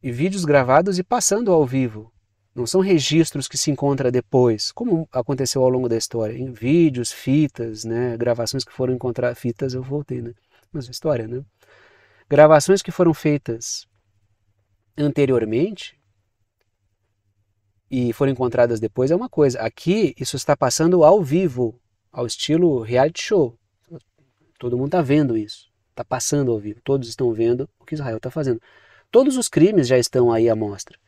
E vídeos gravados e passando ao vivo. Não são registros que se encontram depois, como aconteceu ao longo da história, em vídeos, fitas, né, gravações que foram encontradas, fitas, eu voltei, né? Mas história, né? Gravações que foram feitas anteriormente e foram encontradas depois é uma coisa. Aqui, isso está passando ao vivo, ao estilo reality show. Todo mundo está vendo isso. Está passando ao vivo. Todos estão vendo o que Israel está fazendo. Todos os crimes já estão aí à mostra.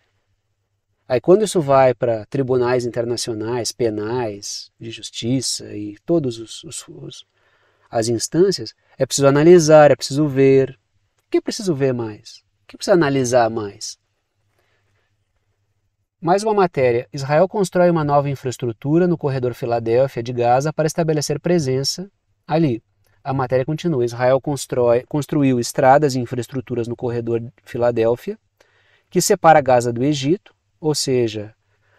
Aí, quando isso vai para tribunais internacionais, penais, de justiça e todas os, os, os, as instâncias, é preciso analisar, é preciso ver. O que é preciso ver mais? O que é precisa analisar mais? Mais uma matéria. Israel constrói uma nova infraestrutura no corredor Filadélfia de Gaza para estabelecer presença ali. A matéria continua. Israel constrói, construiu estradas e infraestruturas no corredor Filadélfia, que separa Gaza do Egito, ou seja,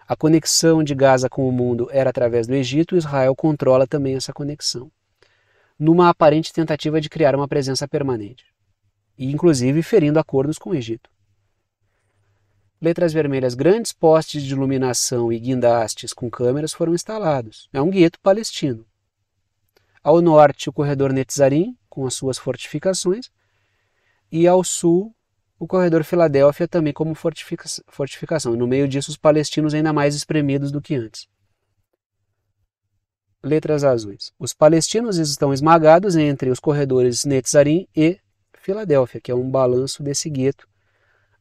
a conexão de Gaza com o mundo era através do Egito, Israel controla também essa conexão, numa aparente tentativa de criar uma presença permanente, e inclusive ferindo acordos com o Egito. Letras vermelhas, grandes postes de iluminação e guindastes com câmeras foram instalados. É um gueto palestino. Ao norte, o corredor Netzarim, com as suas fortificações, e ao sul, o corredor Filadélfia, também como fortifica fortificação. no meio disso, os palestinos ainda mais espremidos do que antes. Letras azuis. Os palestinos estão esmagados entre os corredores Netzarim e Filadélfia, que é um balanço desse gueto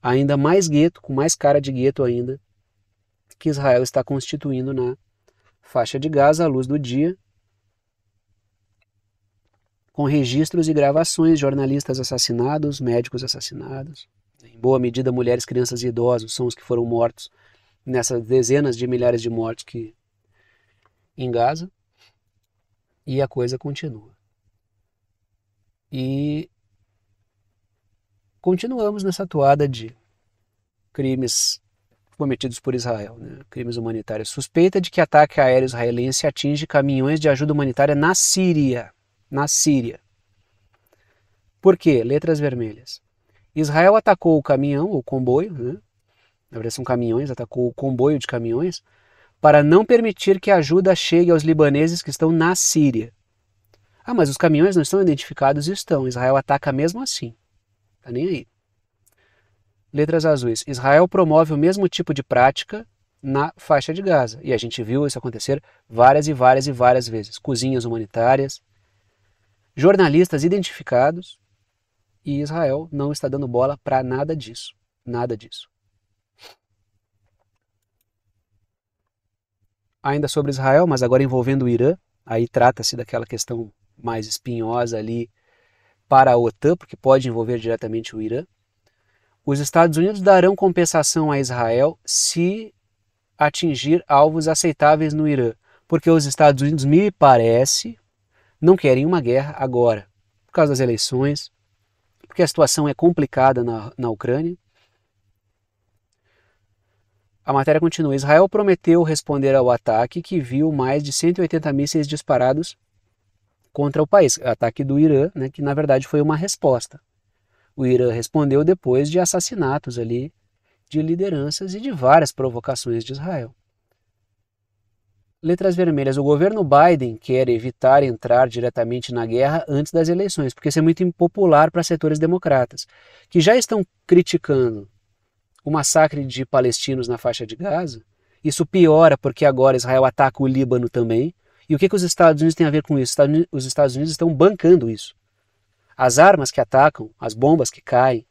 ainda mais gueto, com mais cara de gueto ainda, que Israel está constituindo na faixa de Gaza à luz do dia, com registros e gravações de jornalistas assassinados, médicos assassinados. Em boa medida, mulheres, crianças e idosos são os que foram mortos nessas dezenas de milhares de mortes que em Gaza. E a coisa continua. E continuamos nessa toada de crimes cometidos por Israel, né? crimes humanitários. Suspeita de que ataque aéreo israelense atinge caminhões de ajuda humanitária na Síria. Na Síria. Por quê? Letras vermelhas. Israel atacou o caminhão, o comboio, né? na verdade são caminhões, atacou o comboio de caminhões, para não permitir que a ajuda chegue aos libaneses que estão na Síria. Ah, mas os caminhões não estão identificados? Estão. Israel ataca mesmo assim. Tá nem aí. Letras azuis. Israel promove o mesmo tipo de prática na faixa de Gaza. E a gente viu isso acontecer várias e várias e várias vezes. Cozinhas humanitárias, jornalistas identificados, e Israel não está dando bola para nada disso. Nada disso. Ainda sobre Israel, mas agora envolvendo o Irã, aí trata-se daquela questão mais espinhosa ali para a OTAN, porque pode envolver diretamente o Irã. Os Estados Unidos darão compensação a Israel se atingir alvos aceitáveis no Irã, porque os Estados Unidos, me parece, não querem uma guerra agora, por causa das eleições, porque a situação é complicada na, na Ucrânia. A matéria continua. Israel prometeu responder ao ataque que viu mais de 180 mísseis disparados contra o país, ataque do Irã, né, que na verdade foi uma resposta. O Irã respondeu depois de assassinatos ali de lideranças e de várias provocações de Israel. Letras vermelhas. O governo Biden quer evitar entrar diretamente na guerra antes das eleições, porque isso é muito impopular para setores democratas, que já estão criticando o massacre de palestinos na faixa de Gaza. Isso piora porque agora Israel ataca o Líbano também, e o que, que os Estados Unidos têm a ver com isso? Os Estados Unidos estão bancando isso. As armas que atacam, as bombas que caem,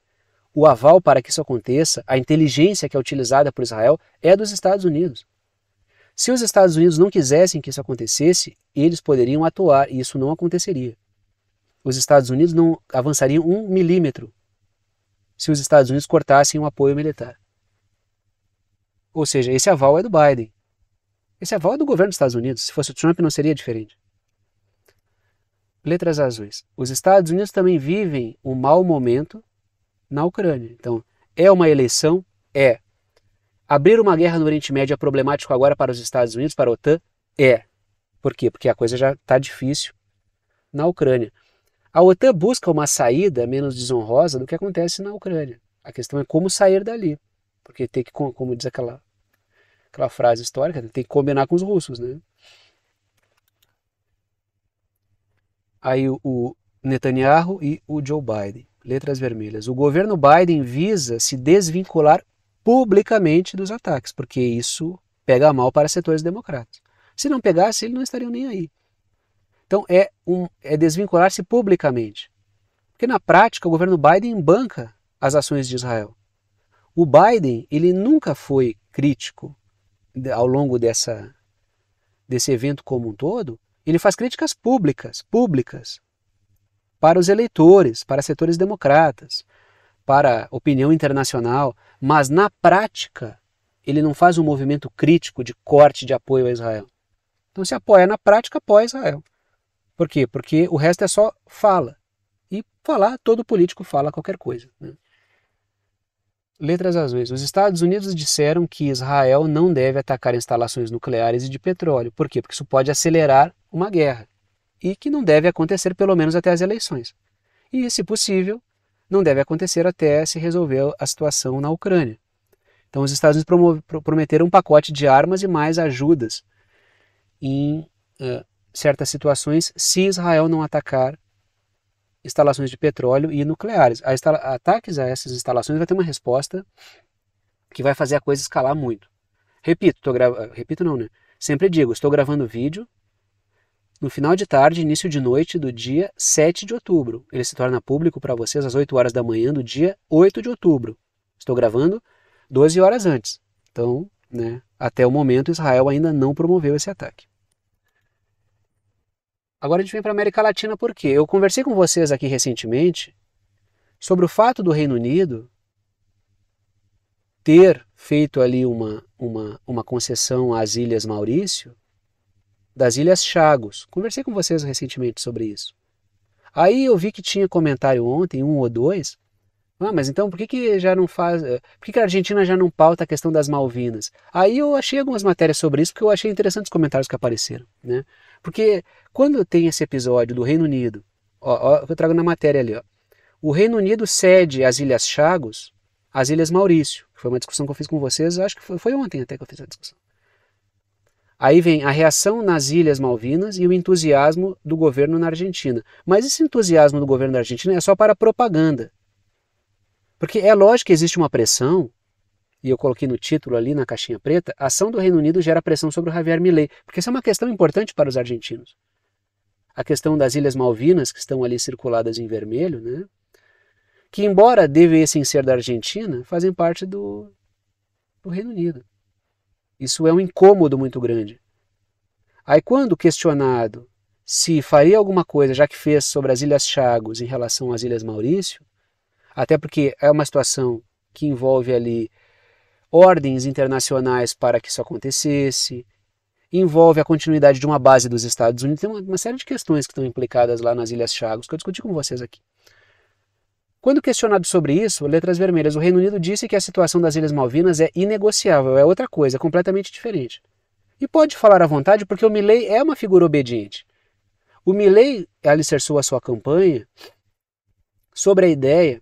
o aval para que isso aconteça, a inteligência que é utilizada por Israel é dos Estados Unidos. Se os Estados Unidos não quisessem que isso acontecesse, eles poderiam atuar e isso não aconteceria. Os Estados Unidos não avançariam um milímetro se os Estados Unidos cortassem o apoio militar. Ou seja, esse aval é do Biden. Esse aval é do governo dos Estados Unidos. Se fosse o Trump, não seria diferente. Letras azuis. Os Estados Unidos também vivem um mau momento na Ucrânia. Então, é uma eleição? É. Abrir uma guerra no Oriente Médio é problemático agora para os Estados Unidos, para a OTAN? É. Por quê? Porque a coisa já está difícil na Ucrânia. A OTAN busca uma saída menos desonrosa do que acontece na Ucrânia. A questão é como sair dali. Porque tem que, como diz aquela aquela frase histórica, tem que combinar com os russos, né? Aí o, Netanyahu e o Joe Biden, letras vermelhas. O governo Biden visa se desvincular publicamente dos ataques, porque isso pega mal para setores democratas. Se não pegasse, eles não estariam nem aí. Então é, um, é desvincular-se publicamente. Porque na prática o governo Biden banca as ações de Israel. O Biden ele nunca foi crítico ao longo dessa, desse evento como um todo, ele faz críticas públicas, públicas, para os eleitores, para setores democratas, para a opinião internacional, mas na prática ele não faz um movimento crítico de corte de apoio a Israel. Então se apoia na prática, apoia Israel. Por quê? Porque o resto é só fala. E falar, todo político fala qualquer coisa. Né? Letras azuis. Os Estados Unidos disseram que Israel não deve atacar instalações nucleares e de petróleo. Por quê? Porque isso pode acelerar uma guerra. E que não deve acontecer pelo menos até as eleições. E, se possível, não deve acontecer até se resolver a situação na Ucrânia. Então, os Estados Unidos prometeram um pacote de armas e mais ajudas em uh, certas situações se Israel não atacar instalações de petróleo e nucleares. A instala... Ataques a essas instalações vai ter uma resposta que vai fazer a coisa escalar muito. Repito, tô gra... repito não, né? Sempre digo, estou gravando vídeo no final de tarde, início de noite do dia 7 de outubro. Ele se torna público para vocês às 8 horas da manhã do dia 8 de outubro. Estou gravando 12 horas antes. Então, né, até o momento, Israel ainda não promoveu esse ataque. Agora a gente vem para a América Latina porque eu conversei com vocês aqui recentemente sobre o fato do Reino Unido ter feito ali uma, uma, uma concessão às Ilhas Maurício, das Ilhas Chagos. Conversei com vocês recentemente sobre isso. Aí eu vi que tinha comentário ontem, um ou dois, ah, mas então por que, que já não faz. Eh, por que, que a Argentina já não pauta a questão das Malvinas? Aí eu achei algumas matérias sobre isso, porque eu achei interessantes os comentários que apareceram. Né? Porque quando tem esse episódio do Reino Unido, ó, ó, eu trago na matéria ali, ó. O Reino Unido cede as Ilhas Chagos às Ilhas Maurício, que foi uma discussão que eu fiz com vocês, acho que foi, foi ontem até que eu fiz a discussão. Aí vem a reação nas Ilhas Malvinas e o entusiasmo do governo na Argentina. Mas esse entusiasmo do governo da Argentina é só para propaganda. Porque é lógico que existe uma pressão, e eu coloquei no título ali na caixinha preta, a ação do Reino Unido gera pressão sobre o Javier Milei, porque isso é uma questão importante para os argentinos. A questão das Ilhas Malvinas, que estão ali circuladas em vermelho, né? que embora devessem ser da Argentina, fazem parte do, do Reino Unido. Isso é um incômodo muito grande. Aí quando questionado se faria alguma coisa, já que fez sobre as Ilhas Chagos em relação às Ilhas Maurício, até porque é uma situação que envolve ali ordens internacionais para que isso acontecesse, envolve a continuidade de uma base dos Estados Unidos, tem uma, uma série de questões que estão implicadas lá nas Ilhas Chagos, que eu discuti com vocês aqui. Quando questionado sobre isso, Letras Vermelhas, o Reino Unido disse que a situação das Ilhas Malvinas é inegociável, é outra coisa, é completamente diferente. E pode falar à vontade, porque o Milley é uma figura obediente. O Milley alicerçou a sua campanha sobre a ideia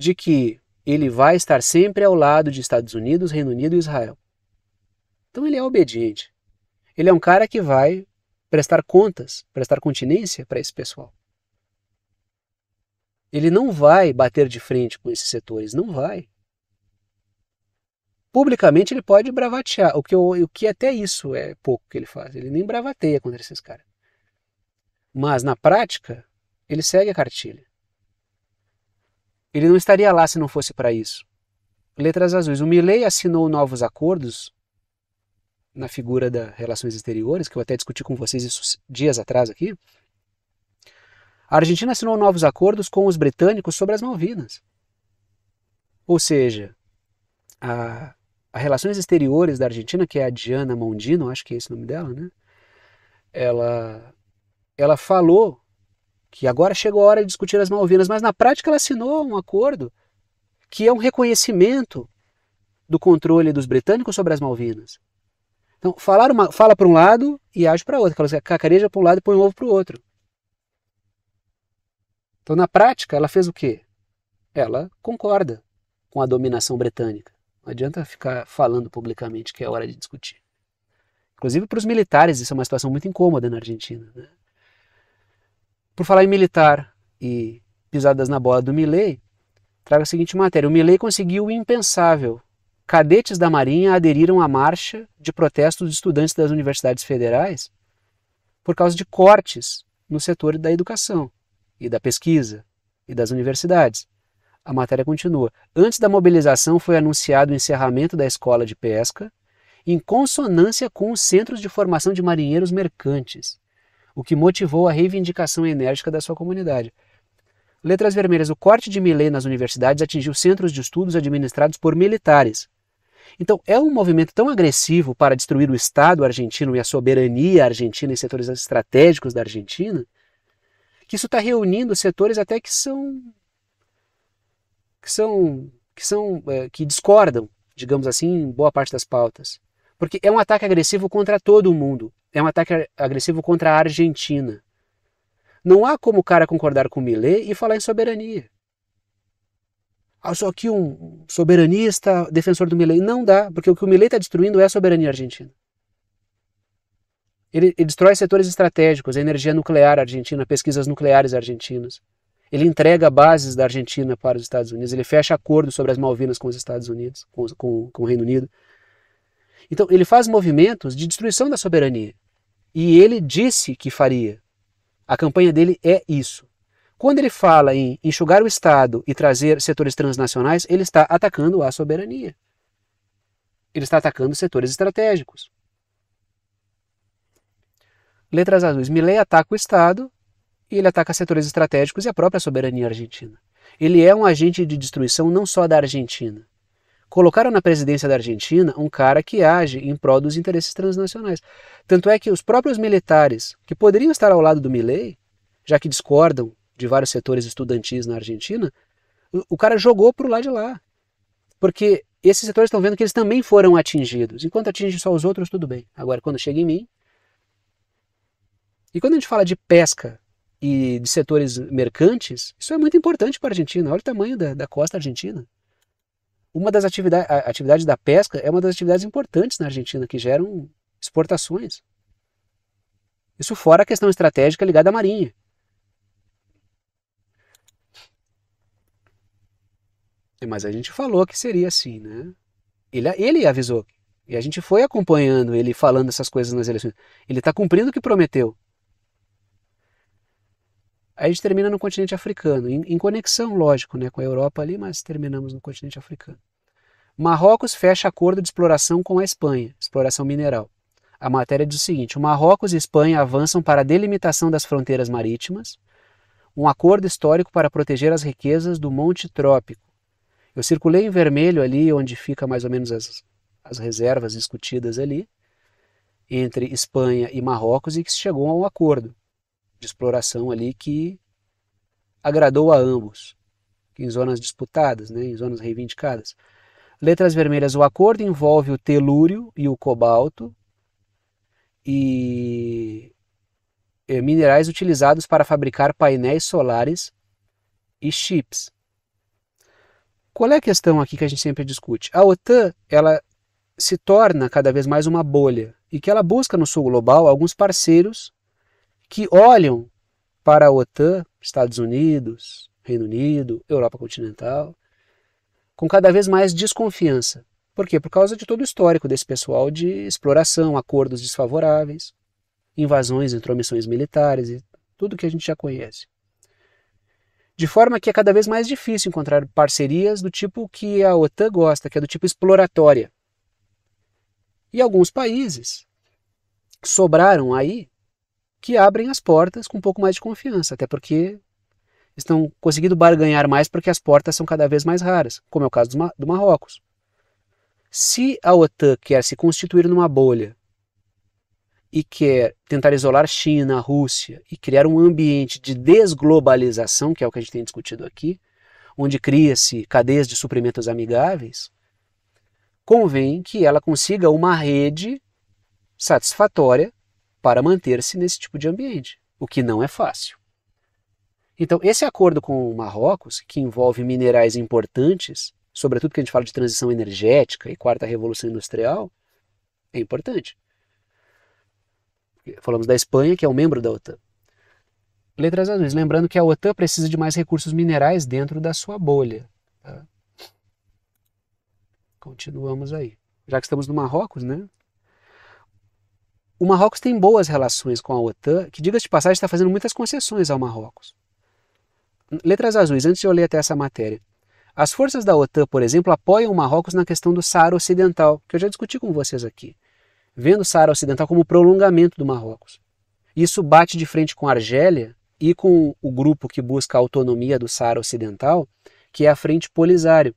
de que ele vai estar sempre ao lado de Estados Unidos, Reino Unido e Israel. Então ele é obediente. Ele é um cara que vai prestar contas, prestar continência para esse pessoal. Ele não vai bater de frente com esses setores, não vai. Publicamente ele pode bravatear, o que, o que até isso é pouco que ele faz. Ele nem bravateia contra esses caras. Mas na prática, ele segue a cartilha. Ele não estaria lá se não fosse para isso. Letras azuis. O Milley assinou novos acordos na figura das relações exteriores, que eu até discuti com vocês isso dias atrás aqui. A Argentina assinou novos acordos com os britânicos sobre as Malvinas. Ou seja, a, a Relações Exteriores da Argentina, que é a Diana Mondino, acho que é esse o nome dela, né? Ela, ela falou que agora chegou a hora de discutir as Malvinas, mas na prática ela assinou um acordo que é um reconhecimento do controle dos britânicos sobre as Malvinas. Então, falar uma, fala para um lado e age para outro. Ela cacareja para um lado e põe o um ovo para o outro. Então, na prática, ela fez o quê? Ela concorda com a dominação britânica. Não adianta ficar falando publicamente que é hora de discutir. Inclusive para os militares, isso é uma situação muito incômoda na Argentina. Né? Por falar em militar e pisadas na bola do Milley, trago a seguinte matéria. O Milley conseguiu o impensável. Cadetes da Marinha aderiram à marcha de protesto dos estudantes das universidades federais por causa de cortes no setor da educação e da pesquisa e das universidades. A matéria continua. Antes da mobilização foi anunciado o encerramento da escola de pesca, em consonância com os centros de formação de marinheiros mercantes o que motivou a reivindicação enérgica da sua comunidade. Letras vermelhas: o corte de Millet nas universidades atingiu centros de estudos administrados por militares. Então, é um movimento tão agressivo para destruir o Estado argentino e a soberania argentina em setores estratégicos da Argentina, que isso está reunindo setores até que são que são que são é, que discordam, digamos assim, em boa parte das pautas, porque é um ataque agressivo contra todo o mundo, é um ataque agressivo contra a Argentina. Não há como o cara concordar com Millet e falar em soberania. Ah, só que um soberanista, defensor do Millet. Não dá, porque o que o Millet está destruindo é a soberania argentina. Ele, ele, destrói setores estratégicos, a energia nuclear argentina, pesquisas nucleares argentinas. Ele entrega bases da Argentina para os Estados Unidos, ele fecha acordos sobre as Malvinas com os Estados Unidos, com, com, com o Reino Unido. Então, ele faz movimentos de destruição da soberania. E ele disse que faria. A campanha dele é isso. Quando ele fala em enxugar o Estado e trazer setores transnacionais, ele está atacando a soberania. Ele está atacando setores estratégicos. Letras azuis. Milley ataca o Estado e ele ataca setores estratégicos e a própria soberania argentina. Ele é um agente de destruição não só da Argentina, colocaram na presidência da Argentina um cara que age em prol dos interesses transnacionais. Tanto é que os próprios militares, que poderiam estar ao lado do Milei, já que discordam de vários setores estudantis na Argentina, o cara jogou para o lado de lá. Porque esses setores estão vendo que eles também foram atingidos. Enquanto atinge só os outros, tudo bem. Agora, quando chega em mim. E quando a gente fala de pesca e de setores mercantes, isso é muito importante para a Argentina. Olha o tamanho da, da costa argentina. Uma das atividades, a atividade da pesca é uma das atividades importantes na Argentina que geram exportações. Isso fora a questão estratégica ligada à marinha. Mas a gente falou que seria assim, né? Ele, ele avisou. E a gente foi acompanhando ele falando essas coisas nas eleições. Ele está cumprindo o que prometeu. A gente termina no continente africano, em, em, conexão, lógico, né, com a Europa ali, mas terminamos no continente africano. Marrocos fecha acordo de exploração com a Espanha, exploração mineral. A matéria diz o seguinte: o Marrocos e Espanha avançam para a delimitação das fronteiras marítimas, um acordo histórico para proteger as riquezas do Monte Trópico. Eu circulei em vermelho ali, onde fica mais ou menos as, as reservas discutidas ali, entre Espanha e Marrocos, e que se chegou a um acordo de exploração ali que agradou a ambos, em zonas disputadas, né, em zonas reivindicadas. Letras vermelhas, o acordo envolve o telúrio e o cobalto e eh, minerais utilizados para fabricar painéis solares e chips. Qual é a questão aqui que a gente sempre discute? A OTAN ela se torna cada vez mais uma bolha e que ela busca no sul global alguns parceiros que olham para a OTAN, Estados Unidos, Reino Unido, Europa continental, com cada vez mais desconfiança. Por quê? Por causa de todo o histórico desse pessoal de exploração, acordos desfavoráveis, invasões, intromissões militares e tudo que a gente já conhece. De forma que é cada vez mais difícil encontrar parcerias do tipo que a OTAN gosta, que é do tipo exploratória. E alguns países sobraram aí que abrem as portas com um pouco mais de confiança, até porque estão conseguindo barganhar mais porque as portas são cada vez mais raras, como é o caso do, Marrocos. Se a OTAN quer se constituir numa bolha e quer tentar isolar China, Rússia e criar um ambiente de desglobalização, que é o que a gente tem discutido aqui, onde cria-se cadeias de suprimentos amigáveis, convém que ela consiga uma rede satisfatória para manter-se nesse tipo de ambiente, o que não é fácil. Então, esse acordo com o Marrocos, que envolve minerais importantes, sobretudo que a gente fala de transição energética e quarta revolução industrial, é importante. Falamos da Espanha, que é um membro da OTAN. Letras azuis, lembrando que a OTAN precisa de mais recursos minerais dentro da sua bolha. Tá? Continuamos aí. Já que estamos no Marrocos, né? O Marrocos tem boas relações com a OTAN, que, diga-se de passagem, está fazendo muitas concessões ao Marrocos. Letras azuis, antes de eu ler até essa matéria. As forças da OTAN, por exemplo, apoiam o Marrocos na questão do Saara Ocidental, que eu já discuti com vocês aqui, vendo o Saara Ocidental como prolongamento do Marrocos. Isso bate de frente com a Argélia e com o grupo que busca a autonomia do Saara Ocidental, que é a Frente Polisário,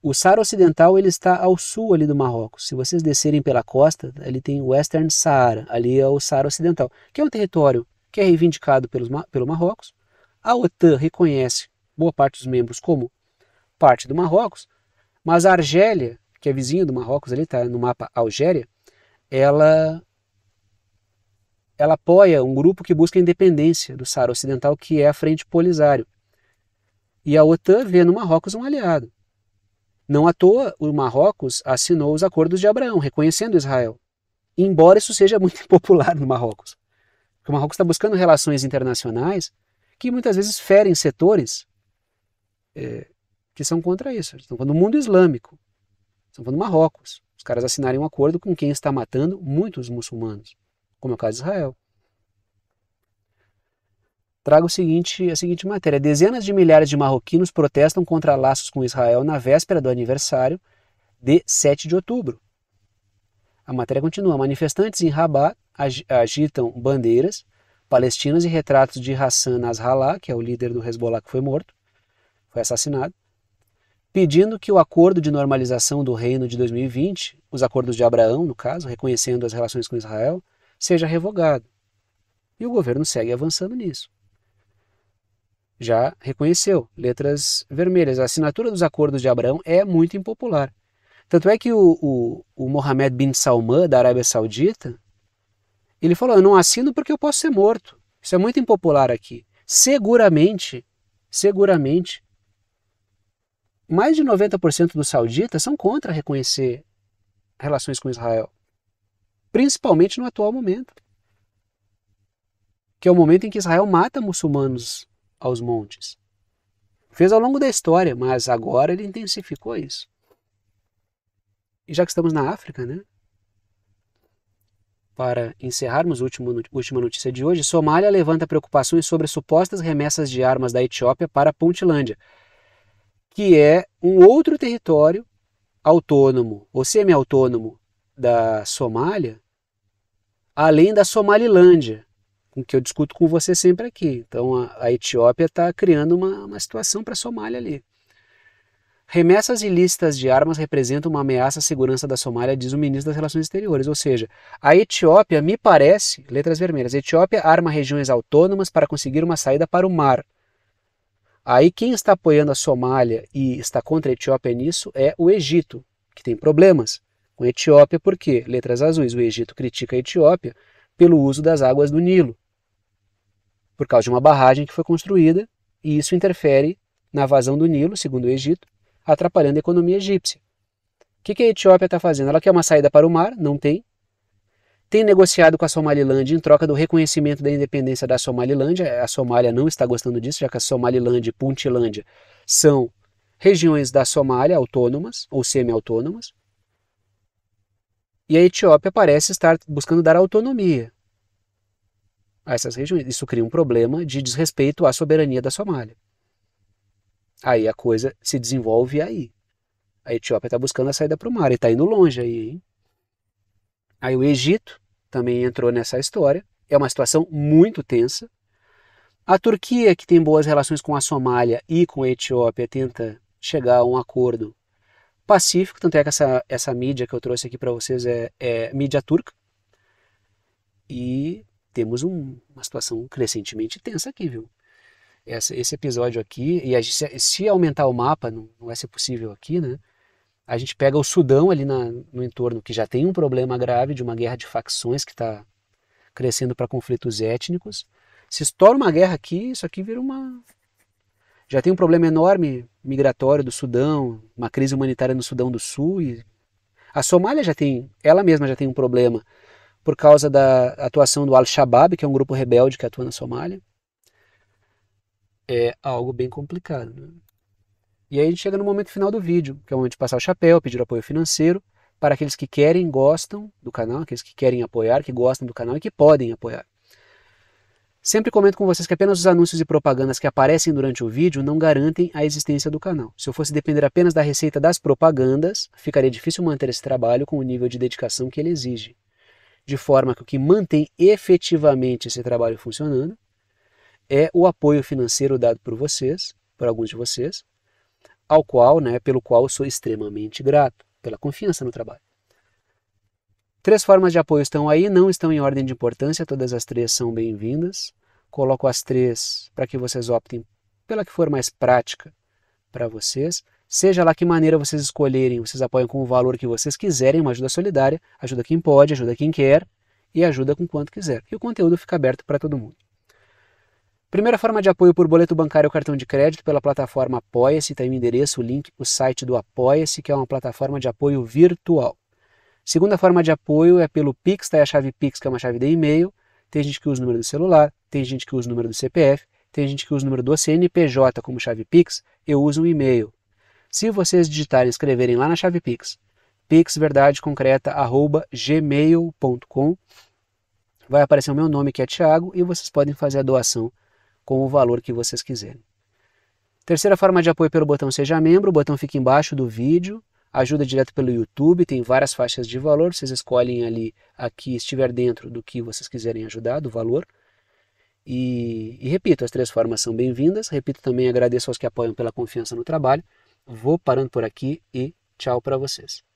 o Saara Ocidental ele está ao sul ali do Marrocos. Se vocês descerem pela costa, ali tem o Western Saara, ali é o Saara Ocidental, que é um território que é reivindicado pelos, pelo Marrocos. A OTAN reconhece boa parte dos membros como parte do Marrocos, mas a Argélia, que é vizinha do Marrocos, ali está no mapa Algéria, ela ela apoia um grupo que busca a independência do Saara Ocidental, que é a Frente Polisário. E a OTAN vê no Marrocos um aliado. Não à toa, o Marrocos assinou os acordos de Abraão, reconhecendo Israel. Embora isso seja muito impopular no Marrocos. Porque o Marrocos está buscando relações internacionais que muitas vezes ferem setores é, que são contra isso. Estão falando do mundo islâmico, estão falando do Marrocos. Os caras assinarem um acordo com quem está matando muitos muçulmanos, como é o caso de Israel trago o seguinte, a seguinte matéria. Dezenas de milhares de marroquinos protestam contra laços com Israel na véspera do aniversário de 7 de outubro. A matéria continua. Manifestantes em Rabat agitam bandeiras palestinas e retratos de Hassan Nasrallah, que é o líder do Hezbollah que foi morto, foi assassinado, pedindo que o acordo de normalização do reino de 2020, os acordos de Abraão, no caso, reconhecendo as relações com Israel, seja revogado. E o governo segue avançando nisso já reconheceu, letras vermelhas. A assinatura dos acordos de Abraão é muito impopular. Tanto é que o, o, o Mohammed bin Salman, da Arábia Saudita, ele falou: Eu não assino porque eu posso ser morto. Isso é muito impopular aqui. Seguramente, seguramente, mais de 90% dos sauditas são contra reconhecer relações com Israel, principalmente no atual momento, que é o momento em que Israel mata muçulmanos aos montes. Fez ao longo da história, mas agora ele intensificou isso. E já que estamos na África, né? Para encerrarmos a última notícia de hoje, Somália levanta preocupações sobre supostas remessas de armas da Etiópia para Pontilândia que é um outro território autônomo ou semi-autônomo da Somália, além da Somalilândia, que eu discuto com você sempre aqui. Então a, a Etiópia está criando uma, uma situação para a Somália ali. Remessas ilícitas de armas representam uma ameaça à segurança da Somália, diz o ministro das Relações Exteriores. Ou seja, a Etiópia, me parece, letras vermelhas, a Etiópia arma regiões autônomas para conseguir uma saída para o mar. Aí quem está apoiando a Somália e está contra a Etiópia nisso é o Egito, que tem problemas com a Etiópia, porque, letras azuis, o Egito critica a Etiópia pelo uso das águas do Nilo por causa de uma barragem que foi construída, e isso interfere na vazão do Nilo, segundo o Egito, atrapalhando a economia egípcia. O que, que a Etiópia está fazendo? Ela quer uma saída para o mar, não tem. Tem negociado com a Somalilândia em troca do reconhecimento da independência da Somalilândia. A Somália não está gostando disso, já que a Somalilândia e Puntilândia são regiões da Somália autônomas ou semi-autônomas. E a Etiópia parece estar buscando dar autonomia a essas regiões. Isso cria um problema de desrespeito à soberania da Somália. Aí a coisa se desenvolve aí. A Etiópia está buscando a saída para o mar e está indo longe aí, hein? Aí o Egito também entrou nessa história. É uma situação muito tensa. A Turquia, que tem boas relações com a Somália e com a Etiópia, tenta chegar a um acordo pacífico. Tanto é que essa, essa mídia que eu trouxe aqui para vocês é, é mídia turca. E temos um, uma situação crescentemente tensa aqui, viu? Essa, esse episódio aqui, e gente, se, se, aumentar o mapa, não, não vai ser possível aqui, né? A gente pega o Sudão ali na, no entorno, que já tem um problema grave de uma guerra de facções que está crescendo para conflitos étnicos. Se estoura uma guerra aqui, isso aqui vira uma. Já tem um problema enorme migratório do Sudão, uma crise humanitária no Sudão do Sul. E... A Somália já tem, ela mesma já tem um problema por causa da atuação do Al-Shabaab, que é um grupo rebelde que atua na Somália. É algo bem complicado. Né? E aí a gente chega no momento final do vídeo, que é o momento de passar o chapéu, pedir apoio financeiro para aqueles que querem, gostam do canal, aqueles que querem apoiar, que gostam do canal e que podem apoiar. Sempre comento com vocês que apenas os anúncios e propagandas que aparecem durante o vídeo não garantem a existência do canal. Se eu fosse depender apenas da receita das propagandas, ficaria difícil manter esse trabalho com o nível de dedicação que ele exige de forma que o que mantém efetivamente esse trabalho funcionando é o apoio financeiro dado por vocês, por alguns de vocês, ao qual, né, pelo qual eu sou extremamente grato, pela confiança no trabalho. Três formas de apoio estão aí, não estão em ordem de importância, todas as três são bem-vindas. Coloco as três para que vocês optem pela que for mais prática para vocês. Seja lá que maneira vocês escolherem, vocês apoiam com o valor que vocês quiserem, uma ajuda solidária, ajuda quem pode, ajuda quem quer e ajuda com quanto quiser. E o conteúdo fica aberto para todo mundo. Primeira forma de apoio por boleto bancário ou cartão de crédito pela plataforma Apoia-se, tem tá o endereço, o link, o site do Apoia-se, que é uma plataforma de apoio virtual. Segunda forma de apoio é pelo Pix, tá? a chave Pix, que é uma chave de e-mail. Tem gente que usa o número do celular, tem gente que usa o número do CPF, tem gente que usa o número do CNPJ como chave Pix, eu uso um e-mail. Se vocês digitarem e escreverem lá na chave Pix, pixverdadeconcreta.gmail.com, vai aparecer o meu nome, que é Tiago, e vocês podem fazer a doação com o valor que vocês quiserem. Terceira forma de apoio pelo botão Seja Membro, o botão fica embaixo do vídeo, ajuda direto pelo YouTube, tem várias faixas de valor, vocês escolhem ali aqui estiver dentro do que vocês quiserem ajudar, do valor. E, e repito, as três formas são bem-vindas. Repito também, agradeço aos que apoiam pela confiança no trabalho vou parando por aqui e tchau para vocês.